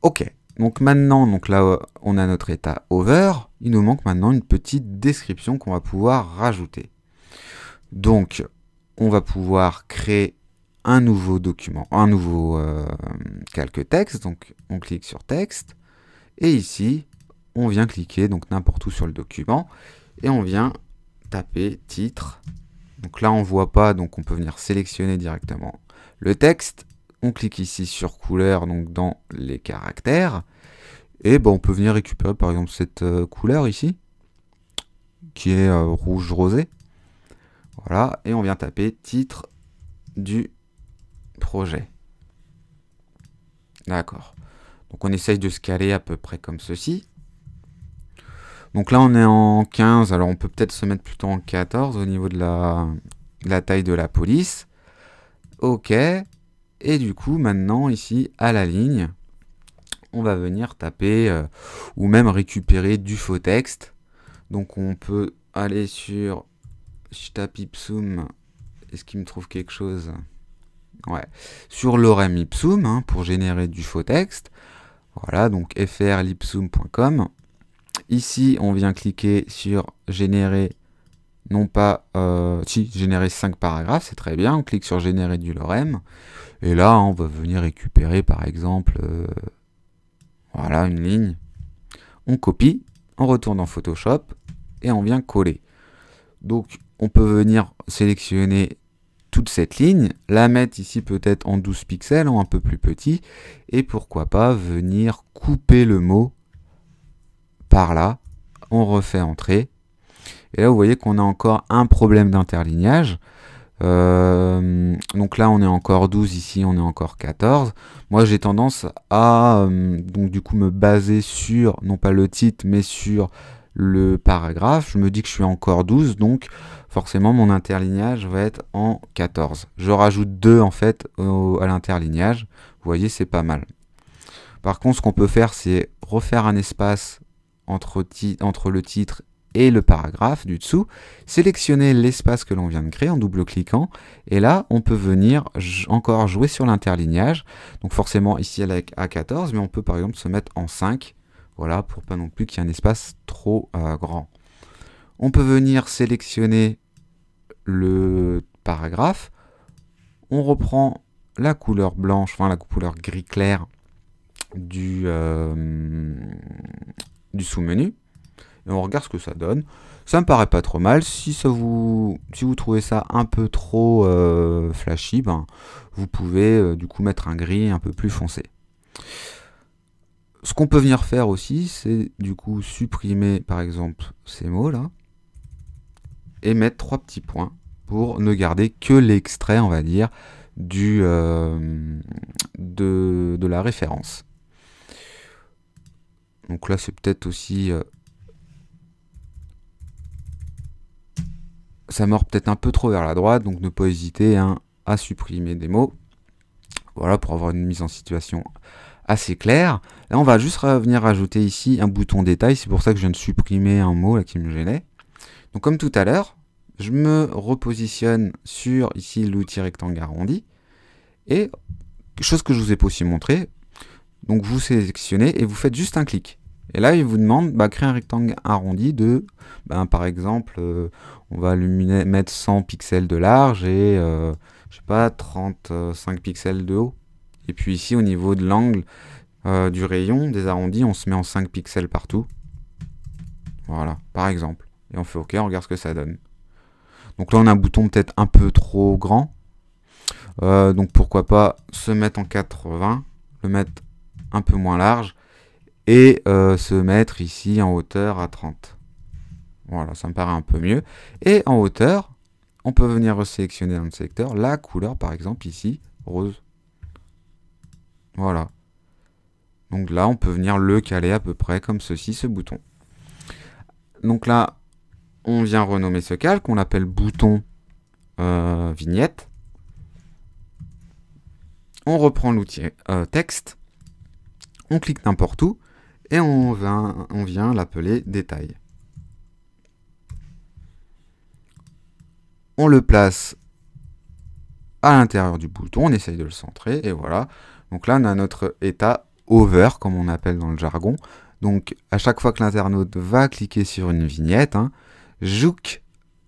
Ok, donc maintenant, donc là euh, on a notre état over, il nous manque maintenant une petite description qu'on va pouvoir rajouter. Donc on va pouvoir créer un nouveau document, un nouveau calque euh, texte, donc on clique sur texte, et ici on vient cliquer donc n'importe où sur le document et on vient taper titre. Donc là on voit pas donc on peut venir sélectionner directement le texte. On clique ici sur couleur donc dans les caractères et ben, on peut venir récupérer par exemple cette euh, couleur ici qui est euh, rouge rosé. Voilà et on vient taper titre du projet. D'accord. Donc on essaye de se caler à peu près comme ceci. Donc là, on est en 15, alors on peut peut-être se mettre plutôt en 14 au niveau de la, taille de la police. OK. Et du coup, maintenant, ici, à la ligne, on va venir taper euh, ou même récupérer du faux texte. Donc on peut aller sur je tape ipsum, est-ce qu'il me trouve quelque chose Ouais, sur lorem ipsum hein, pour générer du faux texte. Voilà, donc frlipsum.com. Ici, on vient cliquer sur générer, non pas, euh, si, générer 5 paragraphes, c'est très bien. On clique sur générer du lorem. Et là, on va venir récupérer, par exemple, euh, voilà, une ligne. On copie, on retourne dans Photoshop et on vient coller. Donc, on peut venir sélectionner toute cette ligne, la mettre ici peut-être en 12 pixels, en un peu plus petit, et pourquoi pas venir couper le mot par là, on refait entrer. Et là, vous voyez qu'on a encore un problème d'interlignage. Euh, donc là, on est encore 12, ici, on est encore 14. Moi, j'ai tendance à, euh, donc du coup, me baser sur, non pas le titre, mais sur le paragraphe. Je me dis que je suis encore 12, donc forcément, mon interlignage va être en 14. Je rajoute 2, en fait, à l'interlignage. Vous voyez, c'est pas mal. Par contre, ce qu'on peut faire, c'est refaire un espace entre, le titre et le paragraphe du dessous, sélectionner l'espace que l'on vient de créer en double-cliquant, et là on peut venir encore jouer sur l'interlignage, donc forcément ici elle est à 14, mais on peut par exemple se mettre en 5, voilà, pour pas non plus qu'il y ait un espace trop euh, grand. On peut venir sélectionner le paragraphe, on reprend la couleur blanche, enfin la couleur gris clair du, euh, du sous-menu et on regarde ce que ça donne. Ça me paraît pas trop mal. Si, ça vous, si vous trouvez ça un peu trop euh, flashy, ben, vous pouvez euh, du coup mettre un gris un peu plus foncé. Ce qu'on peut venir faire aussi, c'est du coup supprimer par exemple ces mots là et mettre trois petits points pour ne garder que l'extrait, on va dire, du, euh, de la référence. Donc là, c'est peut-être aussi... Euh, ça mord peut-être un peu trop vers la droite, donc ne pas hésiter hein, à supprimer des mots. Voilà, pour avoir une mise en situation assez claire. Là, on va juste venir rajouter ici un bouton détail, c'est pour ça que je viens de supprimer un mot qui me gênait. Donc comme tout à l'heure, je me repositionne sur ici l'outil rectangle arrondi, et chose que je vous ai pas aussi montré, donc vous sélectionnez et vous faites juste un clic. Et là, il vous demande, bah, créer un rectangle arrondi de, bah, par exemple, euh, on va lui mettre 100 pixels de large et, euh, je sais pas, 35 pixels de haut. Et puis ici, au niveau de l'angle euh, du rayon, des arrondis, on se met en 5 pixels partout. Voilà, par exemple. Et on fait OK, on regarde ce que ça donne. Donc là, on a un bouton peut-être un peu trop grand. donc pourquoi pas se mettre en 80, le mettre un peu moins large et euh, se mettre ici en hauteur à 30. Voilà, ça me paraît un peu mieux. Et en hauteur, on peut venir sélectionner dans le secteur la couleur, par exemple ici, rose. Voilà. Donc là, on peut venir le caler à peu près comme ceci, ce bouton. Donc là, on vient renommer ce calque, on l'appelle bouton euh, vignette. On reprend l'outil euh, texte. On clique n'importe où et on, vient l'appeler détail. On le place à l'intérieur du bouton, on essaye de le centrer, et voilà. Donc là, on a notre état over, comme on appelle dans le jargon. Donc à chaque fois que l'internaute va cliquer sur une vignette, hein,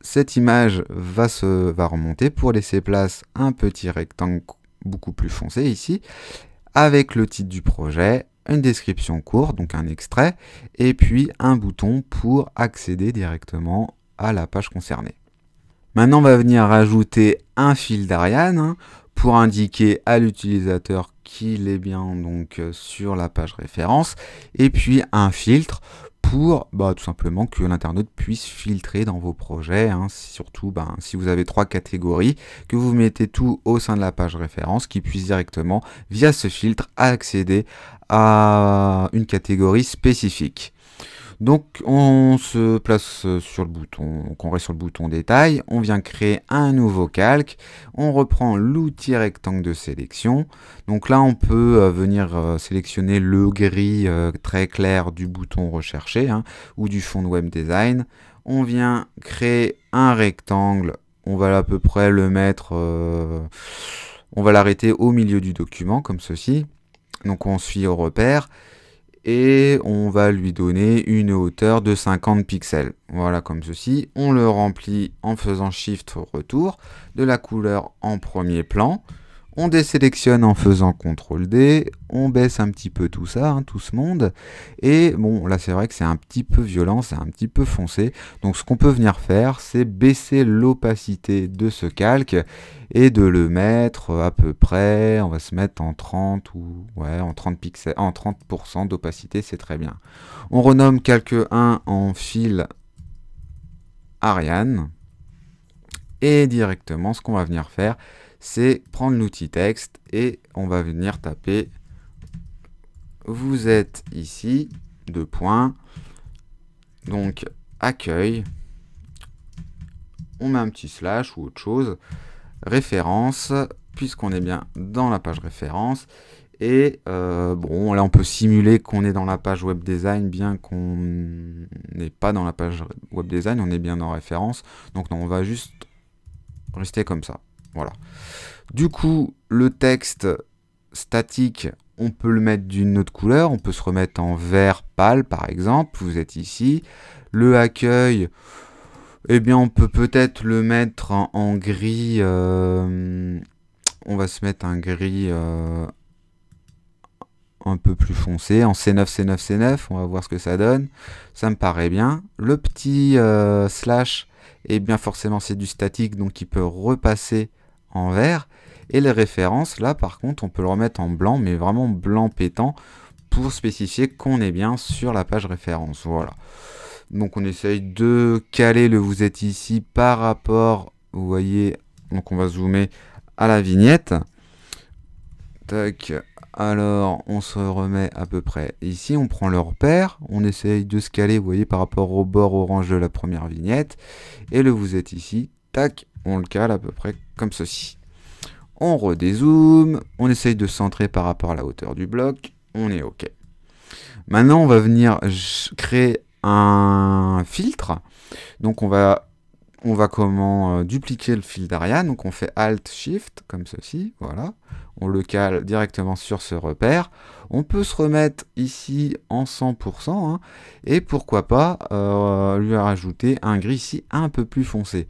cette image va, se, va remonter pour laisser place un petit rectangle beaucoup plus foncé ici, avec le titre du projet, une description courte, donc un extrait, et puis un bouton pour accéder directement à la page concernée. Maintenant, on va venir rajouter un fil d'Ariane hein, pour indiquer à l'utilisateur qu'il est bien donc euh, sur la page référence, et puis un filtre pour bah, tout simplement que l'internaute puisse filtrer dans vos projets, hein. surtout ben, si vous avez trois catégories, que vous mettez tout au sein de la page référence, qui puisse directement, via ce filtre, accéder à une catégorie spécifique. Donc on se place euh, sur le bouton, reste sur le bouton détail, on vient créer un nouveau calque, on reprend l'outil rectangle de sélection. Donc là on peut euh, venir euh, sélectionner le gris très clair du bouton recherché hein, ou du fond de web design. On vient créer un rectangle, on va à peu près le mettre, on va l'arrêter au milieu du document comme ceci. Donc on suit au repère et on va lui donner une hauteur de 50 pixels. Voilà comme ceci. On le remplit en faisant Shift retour de la couleur en premier plan. On désélectionne en faisant CTRL D, on baisse un petit peu tout ça, hein, tout ce monde, et bon là c'est vrai que c'est un petit peu violent, c'est un petit peu foncé, donc ce qu'on peut venir faire c'est baisser l'opacité de ce calque et de le mettre à peu près, on va se mettre en 30 ou ouais, en 30 pixels, en 30% d'opacité, c'est très bien. On renomme calque 1 en fil Ariane, et directement ce qu'on va venir faire c'est prendre l'outil texte et on va venir taper vous êtes ici, deux points, donc accueil, on met un petit slash ou autre chose, référence, puisqu'on est bien dans la page référence, et euh, bon, là on peut simuler qu'on est dans la page web design, bien qu'on n'est pas dans la page web design, on est bien dans référence. Donc on va juste rester comme ça. Voilà. Du coup, le texte statique, on peut le mettre d'une autre couleur, on peut se remettre en vert pâle par exemple, vous êtes ici. Le accueil, eh bien on peut peut-être le mettre en, gris, euh, on va se mettre un gris euh, un peu plus foncé, en C9, C9, C9, on va voir ce que ça donne, ça me paraît bien. Le petit euh, slash, eh bien forcément c'est du statique, donc il peut repasser en vert. Et les références, là par contre, on peut le remettre en blanc, mais vraiment blanc pétant, pour spécifier qu'on est bien sur la page référence. Voilà. Donc on essaye de caler le vous êtes ici par rapport, vous voyez, donc on va zoomer à la vignette. Tac. Alors on se remet à peu près ici, on prend le repère, on essaye de se caler, vous voyez, par rapport au bord orange de la première vignette. Et le vous êtes ici, tac, on le cale à peu près comme ceci. On redézoome, on essaye de centrer par rapport à la hauteur du bloc, on est OK. Maintenant, on va venir créer un filtre. Donc on va, on va comment euh, dupliquer le fil d'Ariane. Donc on fait Alt Shift comme ceci, voilà. On le cale directement sur ce repère. On peut se remettre ici en 100% hein. et pourquoi pas euh, lui rajouter un gris ici un peu plus foncé.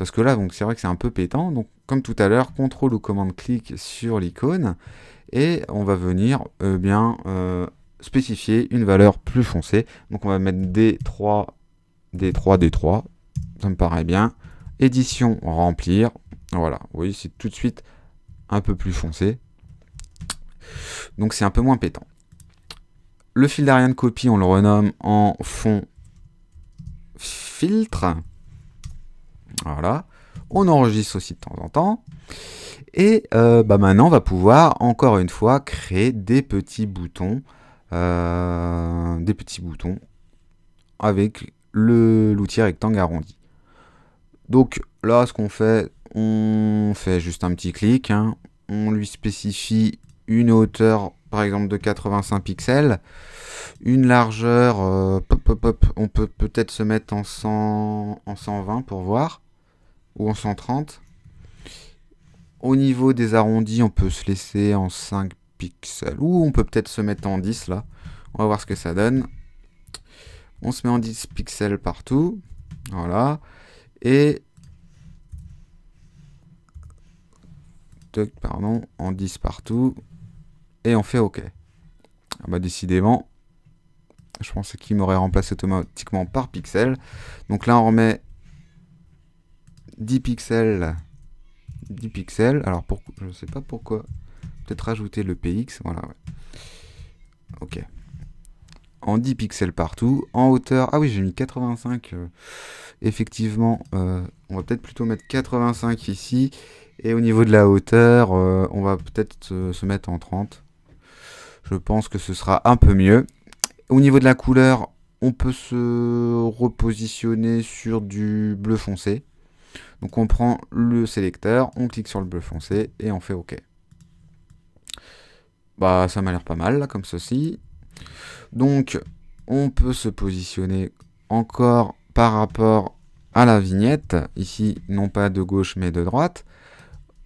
Parce que là, donc c'est vrai que c'est un peu pétant. Donc, comme tout à l'heure, contrôle ou commande-clic sur l'icône. Et on va venir euh, bien, euh, spécifier une valeur plus foncée. Donc on va mettre D3, D3, D3. Ça me paraît bien. Édition remplir. Voilà, vous voyez, c'est tout de suite un peu plus foncé. Donc c'est un peu moins pétant. Le fil d'Ariane copie, on le renomme en fond filtre. Voilà. On enregistre aussi de temps en temps. Et euh, bah maintenant, on va pouvoir, encore une fois, créer des petits boutons. Euh, des petits boutons avec l'outil rectangle arrondi. Donc là, ce qu'on fait, on fait juste un petit clic. Hein. On lui spécifie une hauteur, par exemple, de 85 pixels. Une largeur, euh, pop, on peut peut-être se mettre en, 100, en 120 pour voir ou en 130. Au niveau des arrondis, on peut se laisser en 5 pixels. Ou on peut peut-être se mettre en 10 là. On va voir ce que ça donne. On se met en 10 pixels partout. Voilà. Et... Pardon, en 10 partout. Et on fait OK. Ah bah décidément, je pensais qu'il m'aurait remplacé automatiquement par pixel. Donc là, on remet 10 pixels. 10 pixels. Alors, pour, je ne sais pas pourquoi. Peut-être rajouter le PX. Voilà, Ok. En 10 pixels partout. En hauteur. Ah oui, j'ai mis 85. Euh, effectivement, euh, on va peut-être plutôt mettre 85 ici. Et au niveau de la hauteur, euh, on va peut-être se mettre en 30. Je pense que ce sera un peu mieux. Au niveau de la couleur, on peut se repositionner sur du bleu foncé. Donc on prend le sélecteur, on clique sur le bleu foncé et on fait OK. Bah ça m'a l'air pas mal comme ceci. Donc on peut se positionner encore par rapport à la vignette, ici non pas de gauche mais de droite.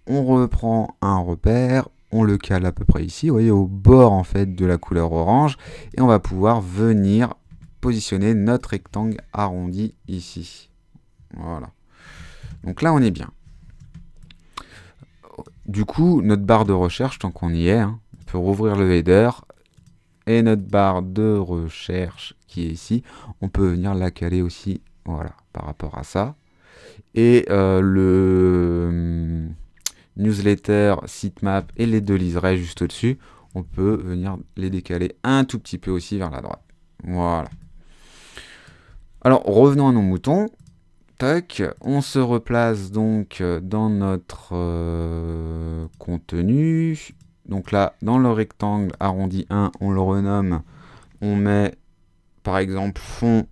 On reprend un repère, on le cale à peu près ici, vous voyez au bord en fait de la couleur orange, et on va pouvoir venir positionner notre rectangle arrondi ici. Voilà. Donc là, on est bien. Du coup, notre barre de recherche, tant qu'on y est, hein, on peut rouvrir le header. Et notre barre de recherche qui est ici, on peut venir la caler aussi, voilà, par rapport à ça. Et euh, le hum, newsletter, sitemap et les deux liserés juste au-dessus, on peut venir les décaler un tout petit peu aussi vers la droite. Voilà. Alors, revenons à nos moutons on se replace donc euh, dans notre euh, contenu. Donc là, dans le rectangle arrondi 1, on le renomme. On met par exemple fond,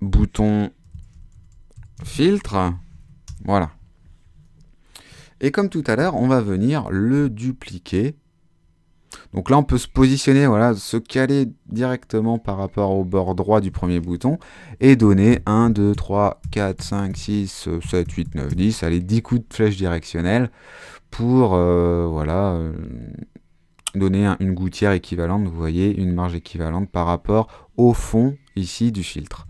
bouton, filtre. Voilà. Et comme tout à l'heure, on va venir le dupliquer donc là, on peut se positionner, se caler directement par rapport au bord droit du premier bouton et donner 1, 2, 3, 4, 5, 6, 7, 8, 9, 10, allez, 10 coups de flèche directionnelle pour, euh, voilà, euh, donner une gouttière équivalente, vous voyez, une marge équivalente par rapport au fond ici du filtre.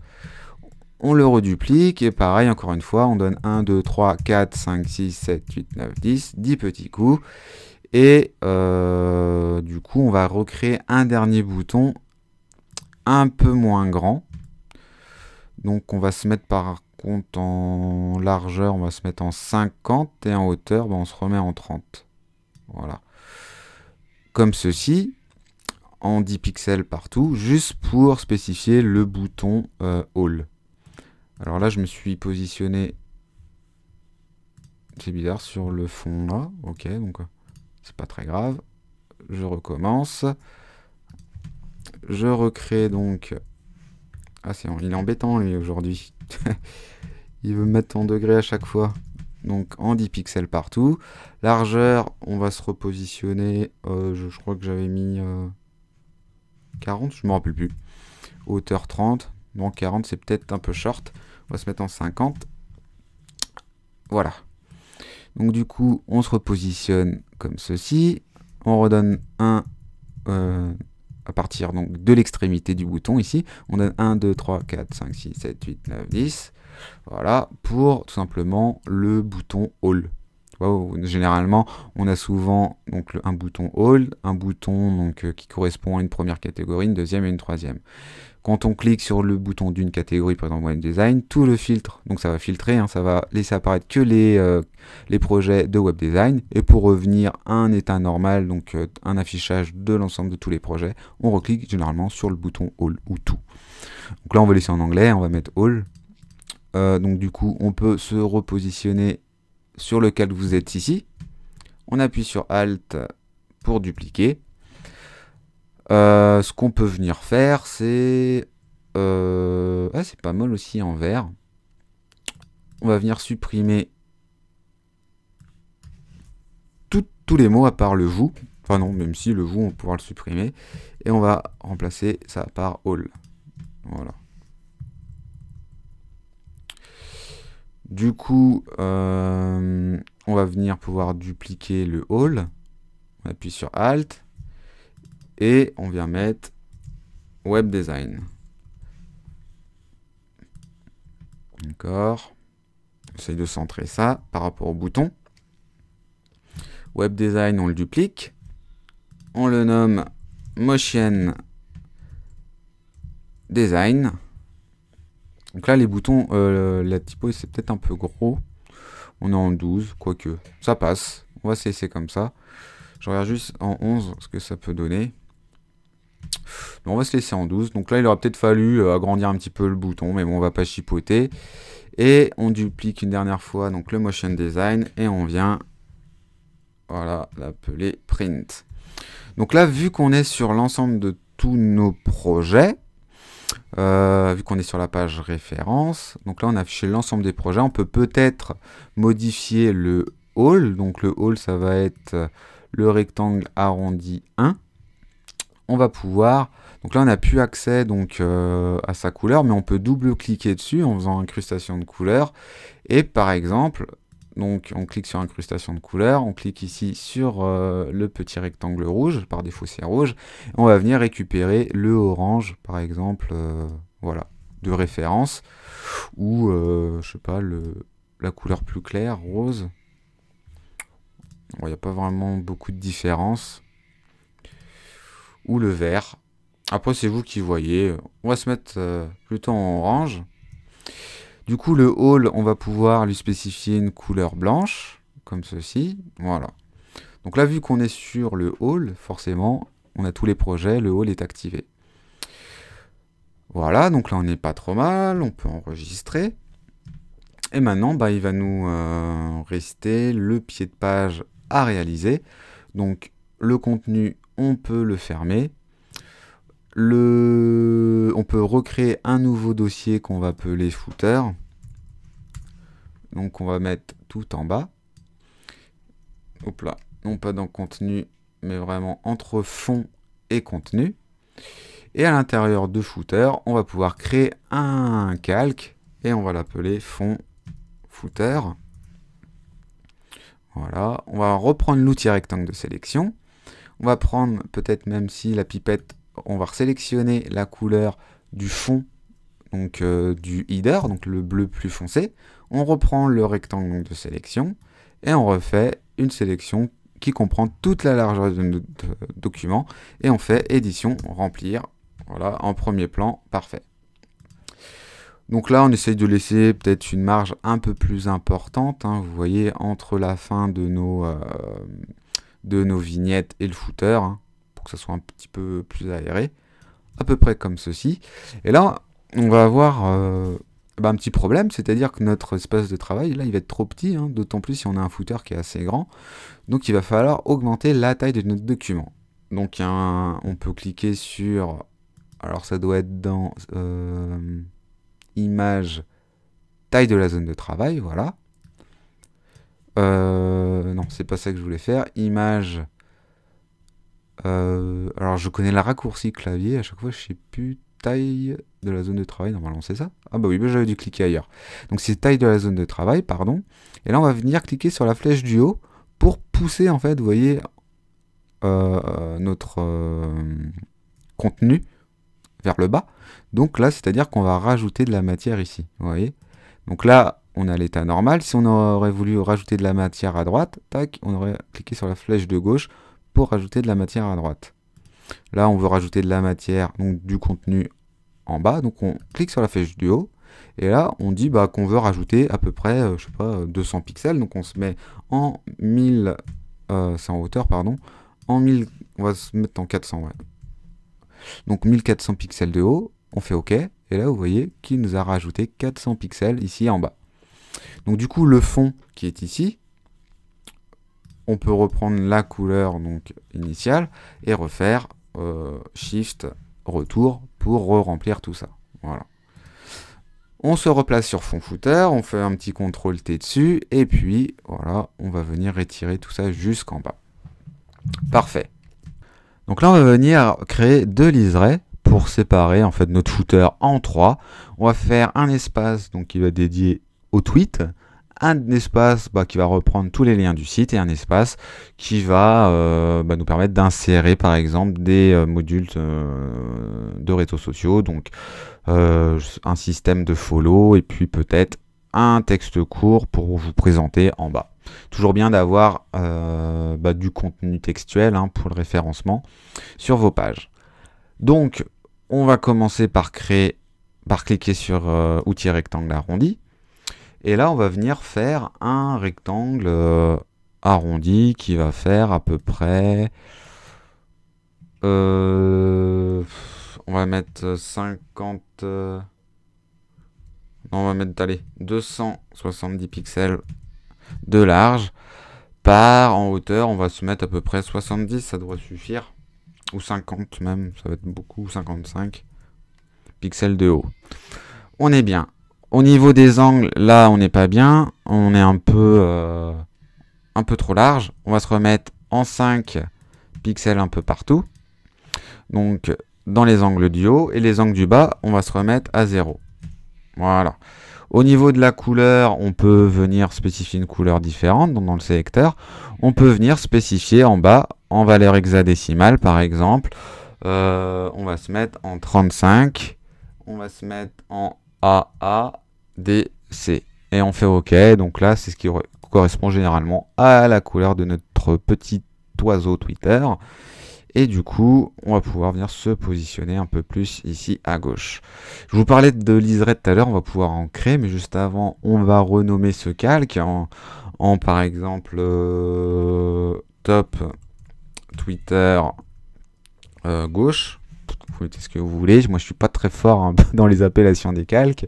On le reduplique et pareil, encore une fois, on donne 1, 2, 3, 4, 5, 6, 7, 8, 9, 10, 10 petits coups et euh, du coup, on va recréer un dernier bouton un peu moins grand. Donc on va se mettre par contre en largeur, on va se mettre en 50 et en hauteur, ben, on se remet en 30. Voilà. Comme ceci, en 10 pixels partout, juste pour spécifier le bouton euh, All. Alors là, je me suis positionné, c'est bizarre, sur le fond là. Ok, donc euh, c'est pas très grave. Je recommence. Je recrée donc... Ah, c'est, il est embêtant lui aujourd'hui. [laughs] il veut mettre en degré à chaque fois. Donc en 10 pixels partout. Largeur, on va se repositionner. Euh, je, crois que j'avais mis 40, euh, je ne me rappelle plus. Hauteur 30. Donc 40, c'est peut-être un peu short. On va se mettre en 50. Voilà. Donc du coup, on se repositionne comme ceci. On redonne 1 euh, à partir donc, de l'extrémité du bouton ici. On donne 1, 2, 3, 4, 5, 6, 7, 8, 9, 10. Voilà, pour tout simplement le bouton All. Généralement, on a souvent donc, un bouton All », un bouton donc, euh, qui correspond à une première catégorie, une deuxième et une troisième. Quand on clique sur le bouton d'une catégorie, par exemple Design, tout le filtre, donc ça va filtrer, hein, ça va laisser apparaître que les, euh, les projets de Web Design. Et pour revenir à un état normal, donc euh, un affichage de l'ensemble de tous les projets, on reclique généralement sur le bouton All ou tout. Donc là, on va laisser en anglais, on va mettre All. donc du coup, on peut se repositionner sur lequel vous êtes ici. On appuie sur Alt pour dupliquer. Euh, ce qu'on peut venir faire, c'est... Euh, ah, c'est pas mal aussi en vert. On va venir supprimer tous les mots à part le vous. Enfin non, même si le vous, on pourra le supprimer. Et on va remplacer ça par all. Voilà. Du coup, euh, on va venir pouvoir dupliquer le hall. On appuie sur Alt. Et on vient mettre Web Design. D'accord. Essaye de centrer ça par rapport au bouton. Web Design, on le duplique. On le nomme Motion Design. Donc là, les boutons, euh, la typo, c'est peut-être un peu gros. On est en 12, quoique. Ça passe. On va se laisser comme ça. Je regarde juste en 11 ce que ça peut donner. on va se laisser en 12. Donc là, il aura peut-être fallu euh, agrandir un petit peu le bouton, mais bon, on va pas chipoter. Et on duplique une dernière fois donc le motion design et on vient voilà l'appeler print. Donc là, vu qu'on est sur l'ensemble de tous nos projets, euh, vu qu'on est sur la page référence. Donc là, on a affiché l'ensemble des projets. On peut peut-être modifier le hall. Donc le hall, ça va être euh, le rectangle arrondi 1. On va pouvoir... Donc là, on n'a plus accès donc, euh, à sa couleur, mais on peut double-cliquer dessus en faisant incrustation de couleur. Et par exemple, donc on clique sur incrustation de couleur, on clique ici sur euh, le petit rectangle rouge, par défaut c'est rouge, on va venir récupérer le orange par exemple, euh, voilà, de référence, ou euh, je sais pas, le, la couleur plus claire, rose. Il n'y a pas vraiment beaucoup de différence. Ou le vert. Après c'est vous qui voyez, on va se mettre plutôt en orange. Du coup, le hall, on va pouvoir lui spécifier une couleur blanche, comme ceci. Voilà. Donc là, vu qu'on est sur le hall, forcément, on a tous les projets, le hall est activé. Voilà, donc là, on n'est pas trop mal, on peut enregistrer. Et maintenant, bah, il va nous euh, rester le pied de page à réaliser. Donc, le contenu, on peut le fermer. On peut recréer un nouveau dossier qu'on va appeler footer. Donc on va mettre tout en bas. Hop là, non pas dans contenu, mais vraiment entre fond et contenu. Et à l'intérieur de footer, on va pouvoir créer un calque et on va l'appeler fond footer. Voilà, on va reprendre l'outil rectangle de sélection. On va prendre peut-être même si la pipette on va sélectionner la couleur du fond donc, euh, du header, donc le bleu plus foncé. On reprend le rectangle de sélection et on refait une sélection qui comprend toute la largeur de notre euh, document et on fait édition, remplir, voilà, en premier plan, parfait. Donc là, on essaye de laisser peut-être une marge un peu plus importante, hein, vous voyez, entre la fin de nos, euh, de nos vignettes et le footer. Hein que ça soit un petit peu plus aéré, à peu près comme ceci. Et là, on va avoir euh, bah, un petit problème, c'est-à-dire que notre espace de travail, là, il va être trop petit, hein, d'autant plus si on a un footer qui est assez grand. Donc il va falloir augmenter la taille de notre document. Donc on peut cliquer sur... Alors ça doit être dans... Euh, image, taille de la zone de travail, voilà. Euh, non, c'est pas ça que je voulais faire. Image, euh, alors je connais la raccourci clavier, à chaque fois je sais plus taille de la zone de travail, normalement c'est ça Ah bah oui, bah, j'avais dû cliquer ailleurs. Donc c'est taille de la zone de travail, pardon. Et là on va venir cliquer sur la flèche du haut pour pousser en fait, vous voyez, euh, euh, notre contenu vers le bas. Donc là, c'est-à-dire qu'on va rajouter de la matière ici, vous voyez Donc là, on a l'état normal. Si on aurait voulu rajouter de la matière à droite, tac, on aurait cliqué sur la flèche de gauche rajouter de la matière à droite. Là, on veut rajouter de la matière, donc du contenu en bas. Donc on clique sur la flèche du haut. Et là, on dit bah, qu'on veut rajouter à peu près, euh, je sais pas, 200 euh, pixels. Donc on se met en 1000, c'est en hauteur, pardon, en 1000, on va se mettre en 400, ouais. Donc 1400 pixels de haut, on fait OK. Et là, vous voyez qu'il nous a rajouté 400 pixels ici en bas. Donc du coup, le fond qui est ici, on peut reprendre la couleur donc, initiale et refaire euh, Shift retour pour re remplir tout ça. Voilà. On se replace sur fond footer, on fait un petit CTRL T dessus, et puis voilà, on va venir retirer tout ça jusqu'en bas. Parfait. Donc là, on va venir créer deux liserés pour séparer en fait notre footer en trois. On va faire un espace donc qui va dédier au tweet, un espace bah, qui va reprendre tous les liens du site et un espace qui va euh, bah, nous permettre d'insérer par exemple des euh, modules euh, de réseaux sociaux, donc un système de follow et puis peut-être un texte court pour vous présenter en bas. Toujours bien d'avoir bah, du contenu textuel hein, pour le référencement sur vos pages. Donc on va commencer par créer par cliquer sur outil rectangle arrondi et là, on va venir faire un rectangle euh, arrondi qui va faire à peu près... Euh, on va mettre 50... Euh, non, on va mettre, 270 pixels de large par en hauteur. On va se mettre à peu près 70, ça doit suffire. Ou 50 même, ça va être beaucoup, 55 pixels de haut. On est bien. Au niveau des angles, là, on n'est pas bien. On est un peu, euh, un peu trop large. On va se remettre en 5 pixels un peu partout. Donc, dans les angles du haut et les angles du bas, on va se remettre à 0. Voilà. Au niveau de la couleur, on peut venir spécifier une couleur différente dans le sélecteur. On peut venir spécifier en bas, en valeur hexadécimale par exemple. Euh, on va se mettre en 35. On va se mettre en a, A, D, C. Et on fait OK. Donc là, c'est ce qui correspond généralement à la couleur de notre petit oiseau Twitter. Et du coup, on va pouvoir venir se positionner un peu plus ici à gauche. Je vous parlais de liseré tout à l'heure, on va pouvoir en créer, mais juste avant, on va renommer ce calque en, par exemple euh, top Twitter euh, gauche vous mettez ce que vous voulez. Moi, je suis pas très fort hein, [laughs] dans les appellations des calques.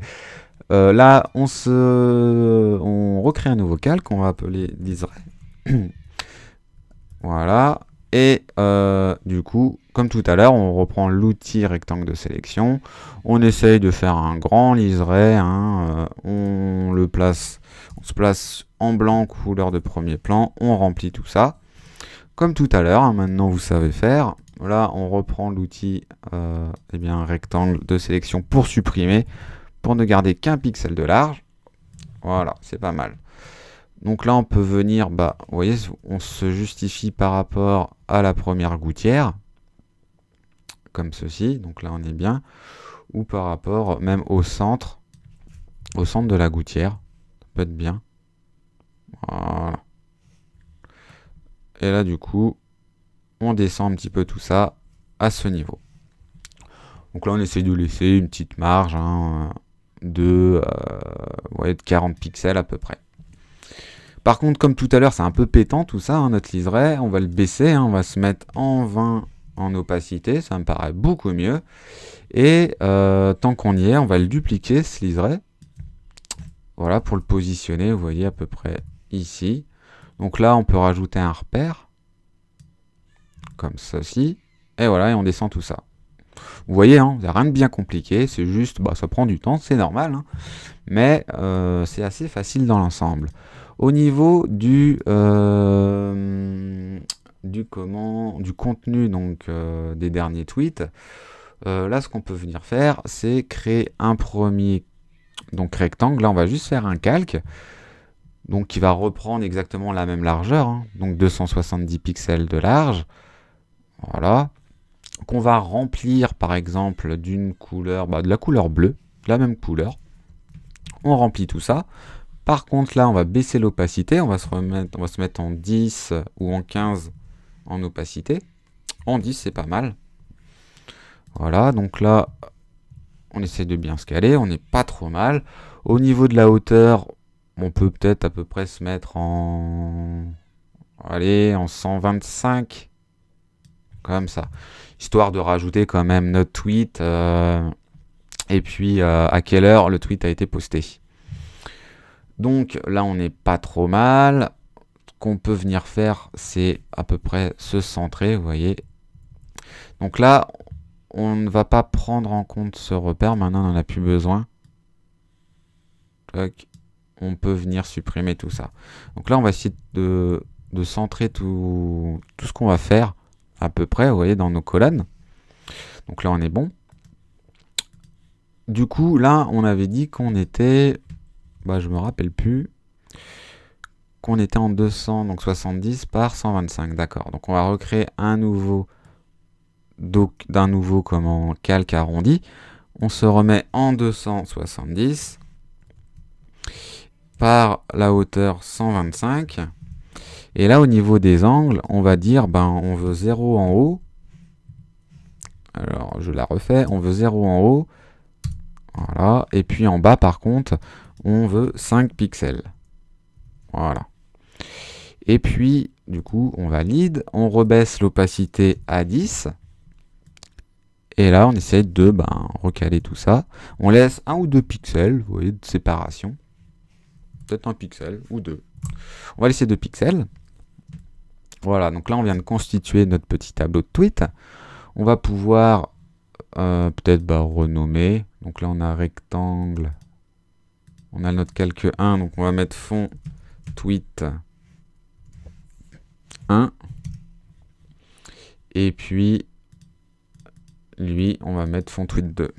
Euh, là, on, se... on recrée un nouveau calque, on va appeler liseré [clears throat] voilà. Et euh, du coup, comme tout à l'heure, on reprend l'outil rectangle de sélection. On essaye de faire un grand liseré. Hein, euh, on le place, on se place en blanc couleur de premier plan. On remplit tout ça. Comme tout à l'heure, hein, maintenant vous savez faire. Là, on reprend l'outil euh, eh bien, rectangle de sélection pour supprimer, pour ne garder qu'un pixel de large. Voilà, c'est pas mal. Donc là, on peut venir, bah, vous voyez, on se justifie par rapport à la première gouttière, comme ceci, donc là on est bien, ou par rapport même au centre, au centre de la gouttière, ça peut être bien. Voilà. Et là, du coup, on descend un petit peu tout ça à ce niveau. Donc là, on essaye de laisser une petite marge hein, de, euh, de 40 pixels à peu près. Par contre, comme tout à l'heure, c'est un peu pétant tout ça, hein, notre liseré. On va le baisser, hein, on va se mettre en 20 en opacité, ça me paraît beaucoup mieux. Et euh, tant qu'on y est, on va le dupliquer, ce liseré. Voilà, pour le positionner, vous voyez à peu près ici. Donc là, on peut rajouter un repère comme ceci, et voilà, et on descend tout ça. Vous voyez, hein, n'y a rien de bien compliqué, c'est juste, bah, ça prend du temps, c'est normal, hein. mais euh, c'est assez facile dans l'ensemble. Au niveau du, euh, du, comment, du contenu donc, euh, des derniers tweets, là, ce qu'on peut venir faire, c'est créer un premier donc, rectangle. Là, on va juste faire un calque donc qui va reprendre exactement la même largeur, hein. donc 270 pixels de large. Voilà. Qu'on va remplir par exemple d'une couleur, bah, de la couleur bleue, la même couleur. On remplit tout ça. Par contre là, on va baisser l'opacité, on, va se on va se mettre en 10 ou en 15 en opacité. En 10, c'est pas mal. Voilà, donc là, on essaie de bien se caler, on n'est pas trop mal. Au niveau de la hauteur, on peut peut-être à peu près se mettre en... Allez, en 125 comme ça, histoire de rajouter quand même notre tweet euh, et puis euh, à quelle heure le tweet a été posté. Donc là, on n'est pas trop mal. Ce qu'on peut venir faire, c'est à peu près se centrer, vous voyez. Donc là, on ne va pas prendre en compte ce repère. Maintenant, on n'en a plus besoin. On peut venir supprimer tout ça. Donc là, on va essayer de, centrer tout ce qu'on va faire à peu près, vous voyez, dans nos colonnes. Donc là, on est bon. Du coup, là, on avait dit qu'on était... Bah, je me rappelle plus. Qu'on était en 270 donc 70 par 125, d'accord. Donc on va recréer un nouveau... d'un nouveau, comment, calque arrondi. On se remet en 270 par la hauteur 125. Et là, au niveau des angles, on va dire, ben, on veut 0 en haut. Alors, je la refais. On veut 0 en haut. Voilà. Et puis en bas, par contre, on veut 5 pixels. Voilà. Et puis, du coup, on valide. On rebaisse l'opacité à 10. Et là, on essaie de ben, recaler tout ça. On laisse un ou deux pixels, vous voyez, de séparation. Peut-être un pixel ou deux. On va laisser deux pixels. Voilà, donc là on vient de constituer notre petit tableau de tweet. On va pouvoir euh, peut-être bah, renommer. Donc là on a rectangle. On a notre calque 1, donc on va mettre fond tweet 1. Et puis lui, on va mettre fond tweet 2.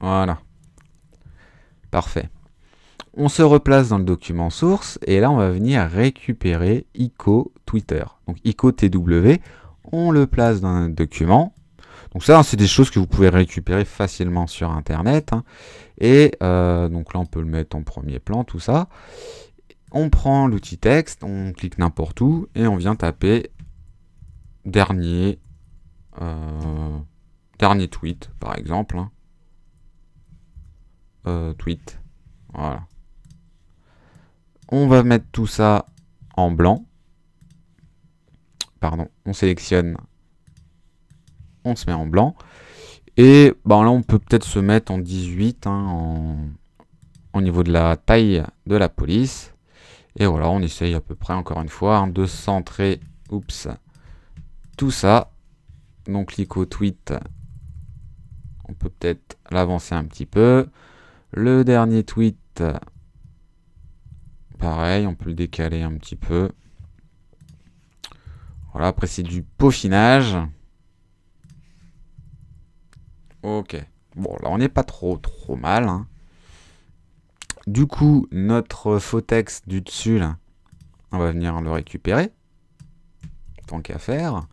Voilà. Parfait. On se replace dans le document source et là on va venir récupérer ICO Twitter. Donc ICO TW, on le place dans un document. Donc ça c'est des choses que vous pouvez récupérer facilement sur internet. Hein. Et euh, donc là on peut le mettre en premier plan, tout ça. On prend l'outil texte, on clique n'importe où et on vient taper dernier, euh, dernier tweet par exemple. Hein. Euh, tweet. Voilà. On va mettre tout ça en blanc. Pardon, on sélectionne. On se met en blanc. Et ben là, on peut peut-être se mettre en 18 hein, en, au niveau de la taille de la police. Et voilà, on essaye à peu près, encore une fois, hein, de centrer oups, tout ça. Donc, clique au tweet. On peut peut-être l'avancer un petit peu. Le dernier tweet, pareil, on peut le décaler un petit peu. Voilà, après c'est du peaufinage. Ok. Bon, là on n'est pas trop trop mal. Hein. Du coup, notre faux texte du dessus, là, on va venir le récupérer. Tant qu'à faire.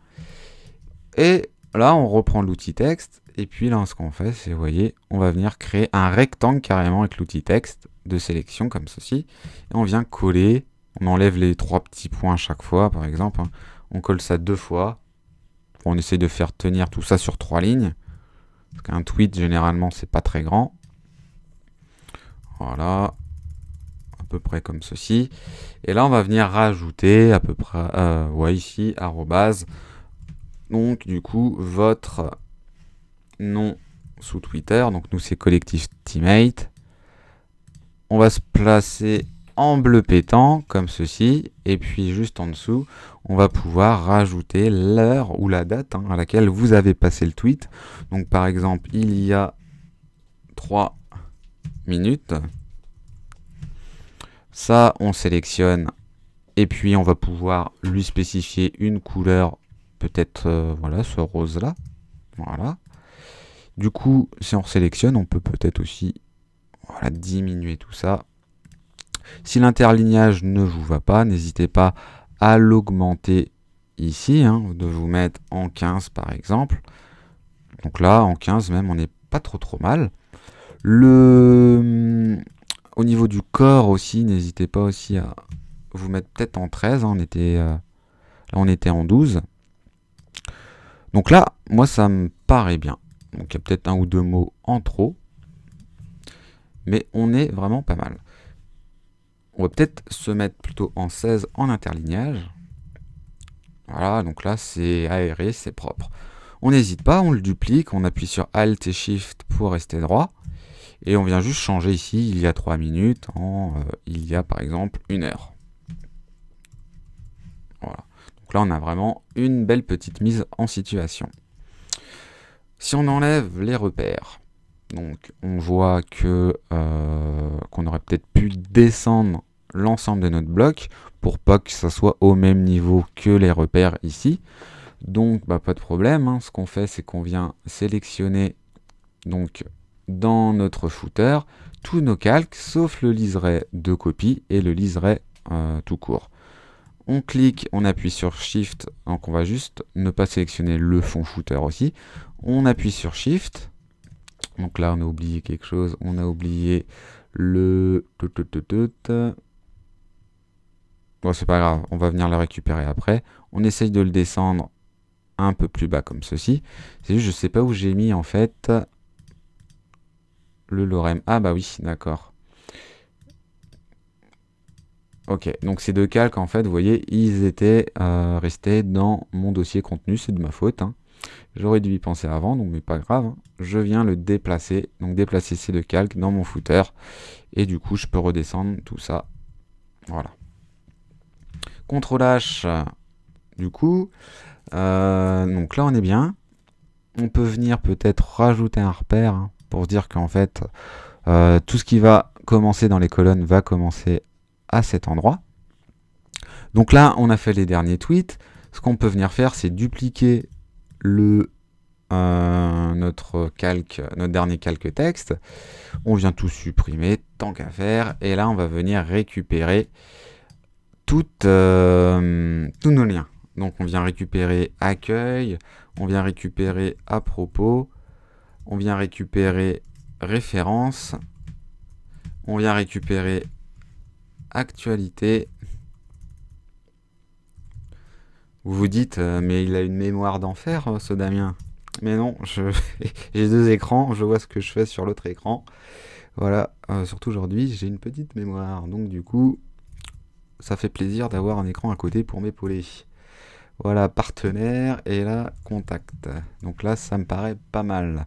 Et là, on reprend l'outil texte. Et puis là, ce qu'on fait, c'est, vous voyez, on va venir créer un rectangle carrément avec l'outil texte de sélection comme ceci. Et on vient coller, on enlève les trois petits points à chaque fois par exemple. Hein. On colle ça deux fois. On essaye de faire tenir tout ça sur trois lignes. Parce qu'un tweet généralement c'est pas très grand. Voilà, à peu près comme ceci. Et là on va venir rajouter à peu près, euh, ouais ici, arrobase. Donc du coup votre nom sous Twitter, donc nous c'est collectif teammate on va se placer en bleu pétant, comme ceci, et puis juste en dessous, on va pouvoir rajouter l'heure ou la date hein, à laquelle vous avez passé le tweet. Donc par exemple, il y a 3 minutes. Ça, on sélectionne, et puis on va pouvoir lui spécifier une couleur, peut-être, euh, voilà, ce rose-là. Voilà. Du coup, si on sélectionne, on peut peut-être aussi voilà, diminuer tout ça. Si l'interlignage ne vous va pas, n'hésitez pas à l'augmenter ici, hein, de vous mettre en 15 par exemple. Donc là, en 15 même, on n'est pas trop trop mal. Le... Hum, au niveau du corps aussi, n'hésitez pas aussi à vous mettre peut-être en 13. Hein, on était, euh, là, on était en 12. Donc là, moi, ça me paraît bien. Donc il y a peut-être un ou deux mots en trop mais on est vraiment pas mal. On va peut-être se mettre plutôt en 16 en interlignage. Voilà, donc là c'est aéré, c'est propre. On n'hésite pas, on le duplique, on appuie sur Alt et Shift pour rester droit. Et on vient juste changer ici, il y a 3 minutes, en, euh, il y a par exemple une heure. Voilà. Donc là on a vraiment une belle petite mise en situation. Si on enlève les repères, donc on voit que euh, qu'on aurait peut-être pu descendre l'ensemble de notre bloc pour pas que ça soit au même niveau que les repères ici. Donc bah, pas de problème, hein. ce qu'on fait c'est qu'on vient sélectionner donc dans notre footer tous nos calques sauf le liseré de copie et le liseré euh, tout court. On clique, on appuie sur Shift, donc on va juste ne pas sélectionner le fond footer aussi. On appuie sur Shift, donc là, on a oublié quelque chose. On a oublié le... Bon, c'est pas grave, on va venir le récupérer après. On essaye de le descendre un peu plus bas comme ceci. C'est juste, je sais pas où j'ai mis en fait le lorem. Ah bah oui, d'accord. Ok, donc ces deux calques, en fait, vous voyez, ils étaient euh, restés dans mon dossier contenu, c'est de ma faute. Hein. J'aurais dû y penser avant, donc mais pas grave. Je viens le déplacer, donc déplacer ces deux calque dans mon footer. Et du coup, je peux redescendre tout ça. Voilà. CTRL H, du coup. Euh, donc là, on est bien. On peut venir peut-être rajouter un repère hein, pour dire qu'en fait, euh, tout ce qui va commencer dans les colonnes va commencer à cet endroit. Donc là, on a fait les derniers tweets. Ce qu'on peut venir faire, c'est dupliquer le, notre calque, notre dernier calque texte. On vient tout supprimer, tant qu'à faire. Et là, on va venir récupérer tout, euh, tous nos liens. Donc, on vient récupérer accueil, on vient récupérer à propos, on vient récupérer référence, on vient récupérer actualité Vous vous dites, euh, mais il a une mémoire d'enfer, euh, ce Damien. Mais non, [laughs] j'ai deux écrans, je vois ce que je fais sur l'autre écran. Voilà, euh, surtout aujourd'hui, j'ai une petite mémoire. Donc du coup, ça fait plaisir d'avoir un écran à côté pour m'épauler. Voilà, partenaire et là, contact. Donc là, ça me paraît pas mal.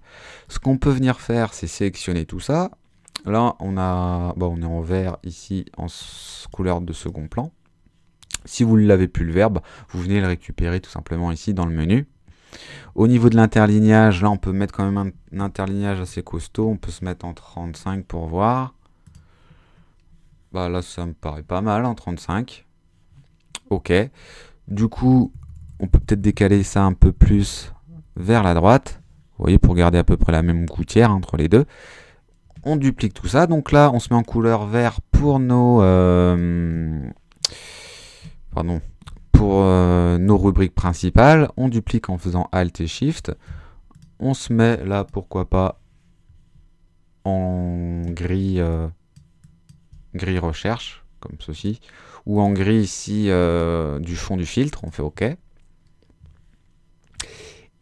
Ce qu'on peut venir faire, c'est sélectionner tout ça. Là, on a, bon, bah, on est en vert ici en couleur de second plan. Si vous ne l'avez plus le verbe, vous venez le récupérer tout simplement ici dans le menu. Au niveau de l'interlignage, là on peut mettre quand même un interlignage assez costaud. On peut se mettre en 35 pour voir. Bah là ça me paraît pas mal en 35. Ok. Du coup, on peut peut-être décaler ça un peu plus vers la droite. Vous voyez, pour garder à peu près la même gouttière entre les deux. On duplique tout ça. Donc là, on se met en couleur vert pour nos... Euh, pardon, pour euh, nos rubriques principales, on duplique en faisant Alt et Shift. On se met là, pourquoi pas, en gris euh, gris recherche, comme ceci, ou en gris ici euh, du fond du filtre, on fait OK.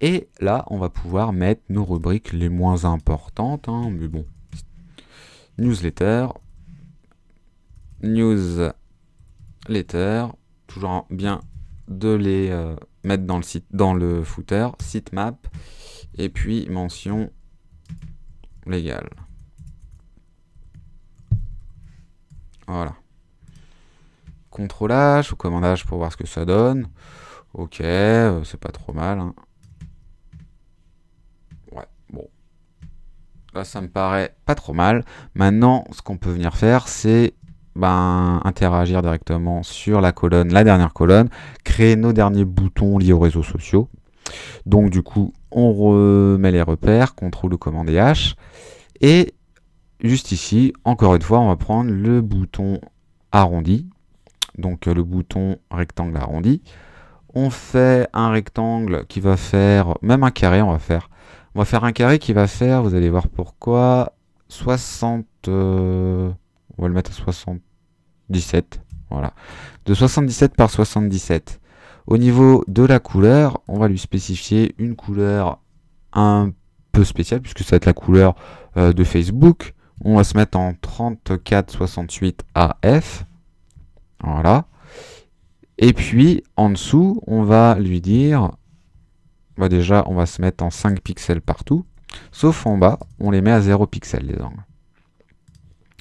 Et là, on va pouvoir mettre nos rubriques les moins importantes, hein, mais bon. Newsletter, newsletter, toujours bien de les euh, mettre dans le site, dans le footer, sitemap, et puis mention légale. Voilà. contrôle H ou commandage pour voir ce que ça donne. Ok, euh, c'est pas trop mal. Hein. Ouais, bon. Là, ça me paraît pas trop mal. Maintenant, ce qu'on peut venir faire, c'est ben, interagir directement sur la colonne, la dernière colonne, créer nos derniers boutons liés aux réseaux sociaux. Donc du coup, on remet les repères, contrôle ou commande et H. Et juste ici, encore une fois, on va prendre le bouton arrondi, donc euh, le bouton rectangle arrondi. On fait un rectangle qui va faire, même un carré on va faire. On va faire un carré qui va faire, vous allez voir pourquoi, 60... On va le mettre à 77. Voilà. De 77 par 77. Au niveau de la couleur, on va lui spécifier une couleur un peu spéciale, puisque ça va être la couleur euh, de Facebook. On va se mettre en 3468 AF. Voilà. Et puis, en dessous, on va lui dire... Bah, déjà, on va se mettre en 5 pixels partout. Sauf en bas, on les met à 0 pixels les angles.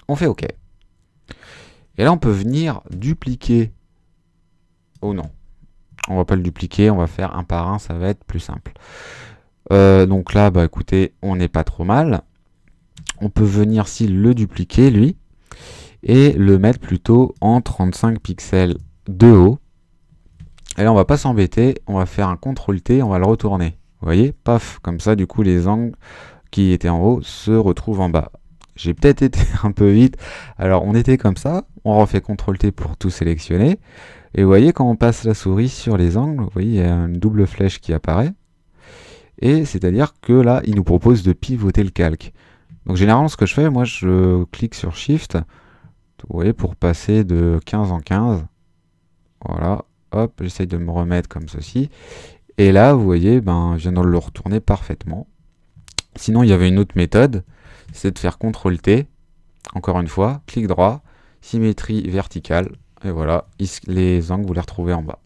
On fait OK. Et là, on peut venir dupliquer. Oh non, on va pas le dupliquer, on va faire un par un, ça va être plus simple. Euh, donc là, bah écoutez, on n'est pas trop mal. On peut venir si le dupliquer, lui, et le mettre plutôt en 35 pixels de haut. Et là, on va pas s'embêter, on va faire un CTRL-T, on va le retourner. Vous voyez Paf Comme ça, du coup, les angles qui étaient en haut se retrouvent en bas. J'ai peut-être été [laughs] un peu vite. Alors on était comme ça, on refait CTRL-T pour tout sélectionner. Et vous voyez, quand on passe la souris sur les angles, vous voyez, il y a une double flèche qui apparaît. Et c'est-à-dire que là, il nous propose de pivoter le calque. Donc généralement, ce que je fais, moi, je clique sur Shift, vous voyez, pour passer de 15 en 15. Voilà, hop, j'essaye de me remettre comme ceci. Et là, vous voyez, ben, je viens de le retourner parfaitement. Sinon, il y avait une autre méthode c'est de faire CTRL T, encore une fois, clic droit, symétrie verticale, et voilà, les angles vous les retrouvez en bas.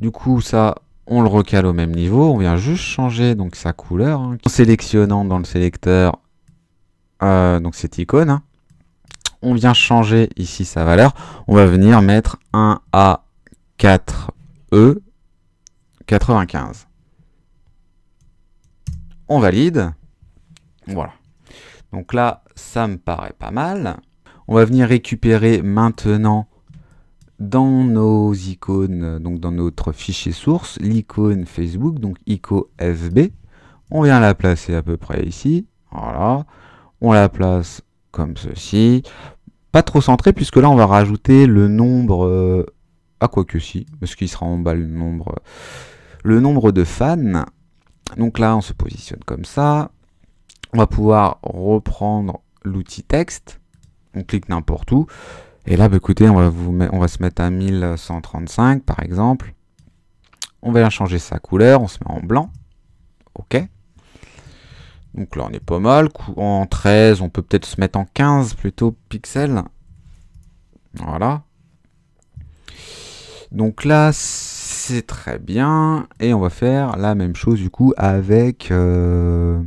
Du coup ça, on le recale au même niveau, on vient juste changer donc sa couleur, hein, en sélectionnant dans le sélecteur euh, donc cette icône, hein. on vient changer ici sa valeur, on va venir mettre 1A4E95. E, on valide. Voilà. Donc là, ça me paraît pas mal. On va venir récupérer maintenant dans nos icônes, donc dans notre fichier source, l'icône Facebook, donc FB, On vient la placer à peu près ici. Voilà. On la place comme ceci. Pas trop centré puisque là on va rajouter le nombre... Euh, à quoi que si, parce qu'il sera en bas le nombre, le nombre de fans. Donc là on se positionne comme ça. On va pouvoir reprendre l'outil texte. On clique n'importe où. Et là, bah, écoutez, on va, vous on va se mettre à 1135 par exemple. On va changer sa couleur. On se met en blanc. OK. Donc là, on est pas mal. En 13, on peut peut-être se mettre en 15 plutôt pixels. Voilà. Donc là, c'est très bien. Et on va faire la même chose du coup avec... Euh,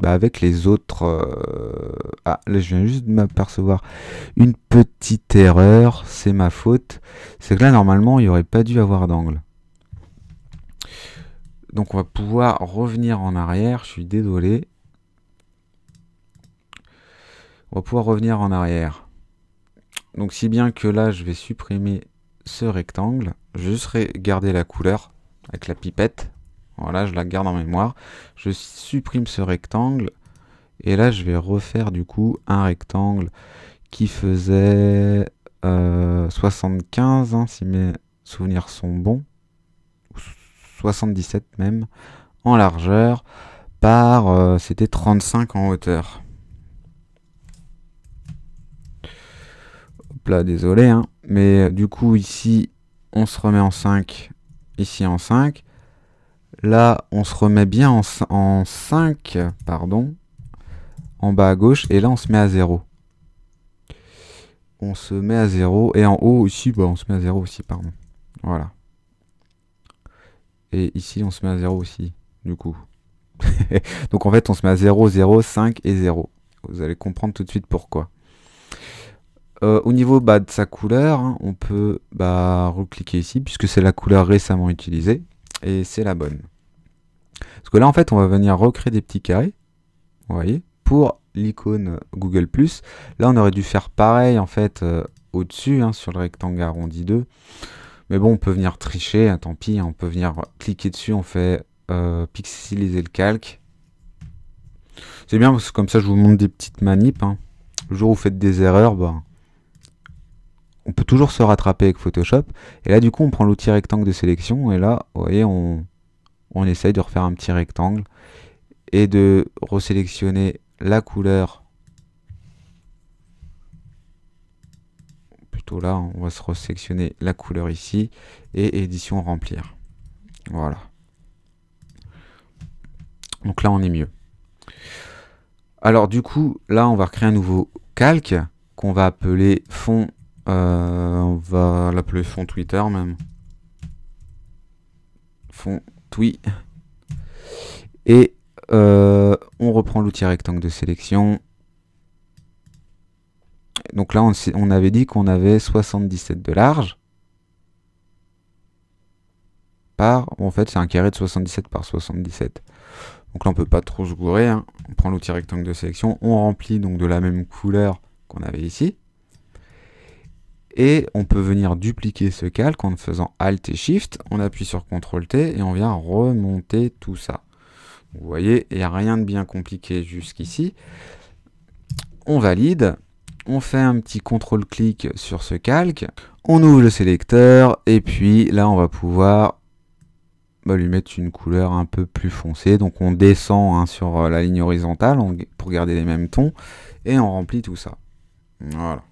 bah, avec les autres... Euh, ah, là je viens juste de m'apercevoir. Une petite erreur, c'est ma faute. C'est que là normalement il n'y aurait pas dû avoir d'angle. Donc on va pouvoir revenir en arrière, je suis désolé. On va pouvoir revenir en arrière. Donc si bien que là je vais supprimer ce rectangle, je serai garder la couleur avec la pipette. Voilà, je la garde en mémoire. Je supprime ce rectangle. Et là, je vais refaire du coup un rectangle qui faisait 75, euh, hein, si mes souvenirs sont bons. 77 même, en largeur, par, euh, c'était 35 en hauteur. Hop là, désolé, hein. mais euh, du coup ici, on se remet en 5, ici en 5. Là, on se remet bien en, 5, pardon, en bas à gauche, et là, on se met à 0. On se met à 0, et en haut, aussi, bah, on se met à 0 aussi, pardon. Voilà. Et ici, on se met à 0 aussi, du coup. [laughs] Donc en fait, on se met à 0, 0, 5 et 0. Vous allez comprendre tout de suite pourquoi. Euh, au niveau bah, de sa couleur, hein, on peut bah, recliquer ici, puisque c'est la couleur récemment utilisée, et c'est la bonne. Parce que là, en fait, on va venir recréer des petits carrés. Vous voyez Pour l'icône Google+. Là, on aurait dû faire pareil, en fait, euh, au-dessus, hein, sur le rectangle arrondi 2. Mais bon, on peut venir tricher, hein, tant pis. Hein, on peut venir cliquer dessus, on fait euh, pixeliser le calque. C'est bien, parce que comme ça, je vous montre des petites manips. Le jour où vous faites des erreurs, ben, on peut toujours se rattraper avec Photoshop. Et là, du coup, on prend l'outil rectangle de sélection. Et là, vous voyez, on, on essaye de refaire un petit rectangle et de resélectionner la couleur plutôt là on va se resélectionner la couleur ici et édition remplir voilà donc là on est mieux alors du coup là on va créer un nouveau calque qu'on va appeler fond euh, on va l'appeler fond twitter même fond oui. Et euh, on reprend l'outil rectangle de sélection. Donc là, on, avait dit qu'on avait 77 de large. Par, en fait, c'est un carré de 77 par 77. Donc là, on peut pas trop se gourer. Hein. On prend l'outil rectangle de sélection. On remplit donc de la même couleur qu'on avait ici. Et on peut venir dupliquer ce calque en faisant Alt et Shift, on appuie sur CTRL T et on vient remonter tout ça. Vous voyez, il n'y a rien de bien compliqué jusqu'ici. On valide, on fait un petit CTRL-clic sur ce calque, on ouvre le sélecteur et puis là on va pouvoir bah, lui mettre une couleur un peu plus foncée. Donc on descend hein, sur euh, la ligne horizontale pour garder les mêmes tons et on remplit tout ça. Voilà.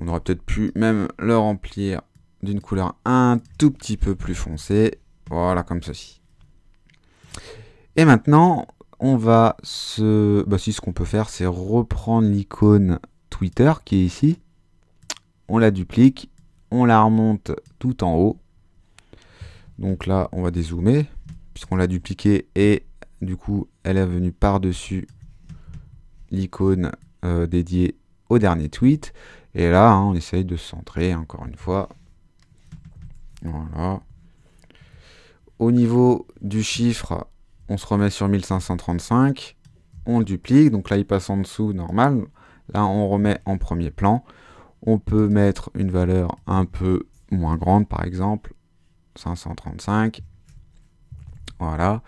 On aurait peut-être pu même le remplir d'une couleur un tout petit peu plus foncée. Voilà, comme ceci. Et maintenant, on va se... Bah si, ce qu'on peut faire, c'est reprendre l'icône Twitter qui est ici. On la duplique, on la remonte tout en haut. Donc là, on va dézoomer, puisqu'on l'a dupliqué et du coup, elle est venue par-dessus l'icône euh, dédiée au dernier tweet. Et là, hein, on essaye de centrer, encore une fois. Voilà. Au niveau du chiffre, on se remet sur 1535. On le duplique. Donc là, il passe en dessous, normal. Là, on remet en premier plan. On peut mettre une valeur un peu moins grande, par exemple, 535. Voilà.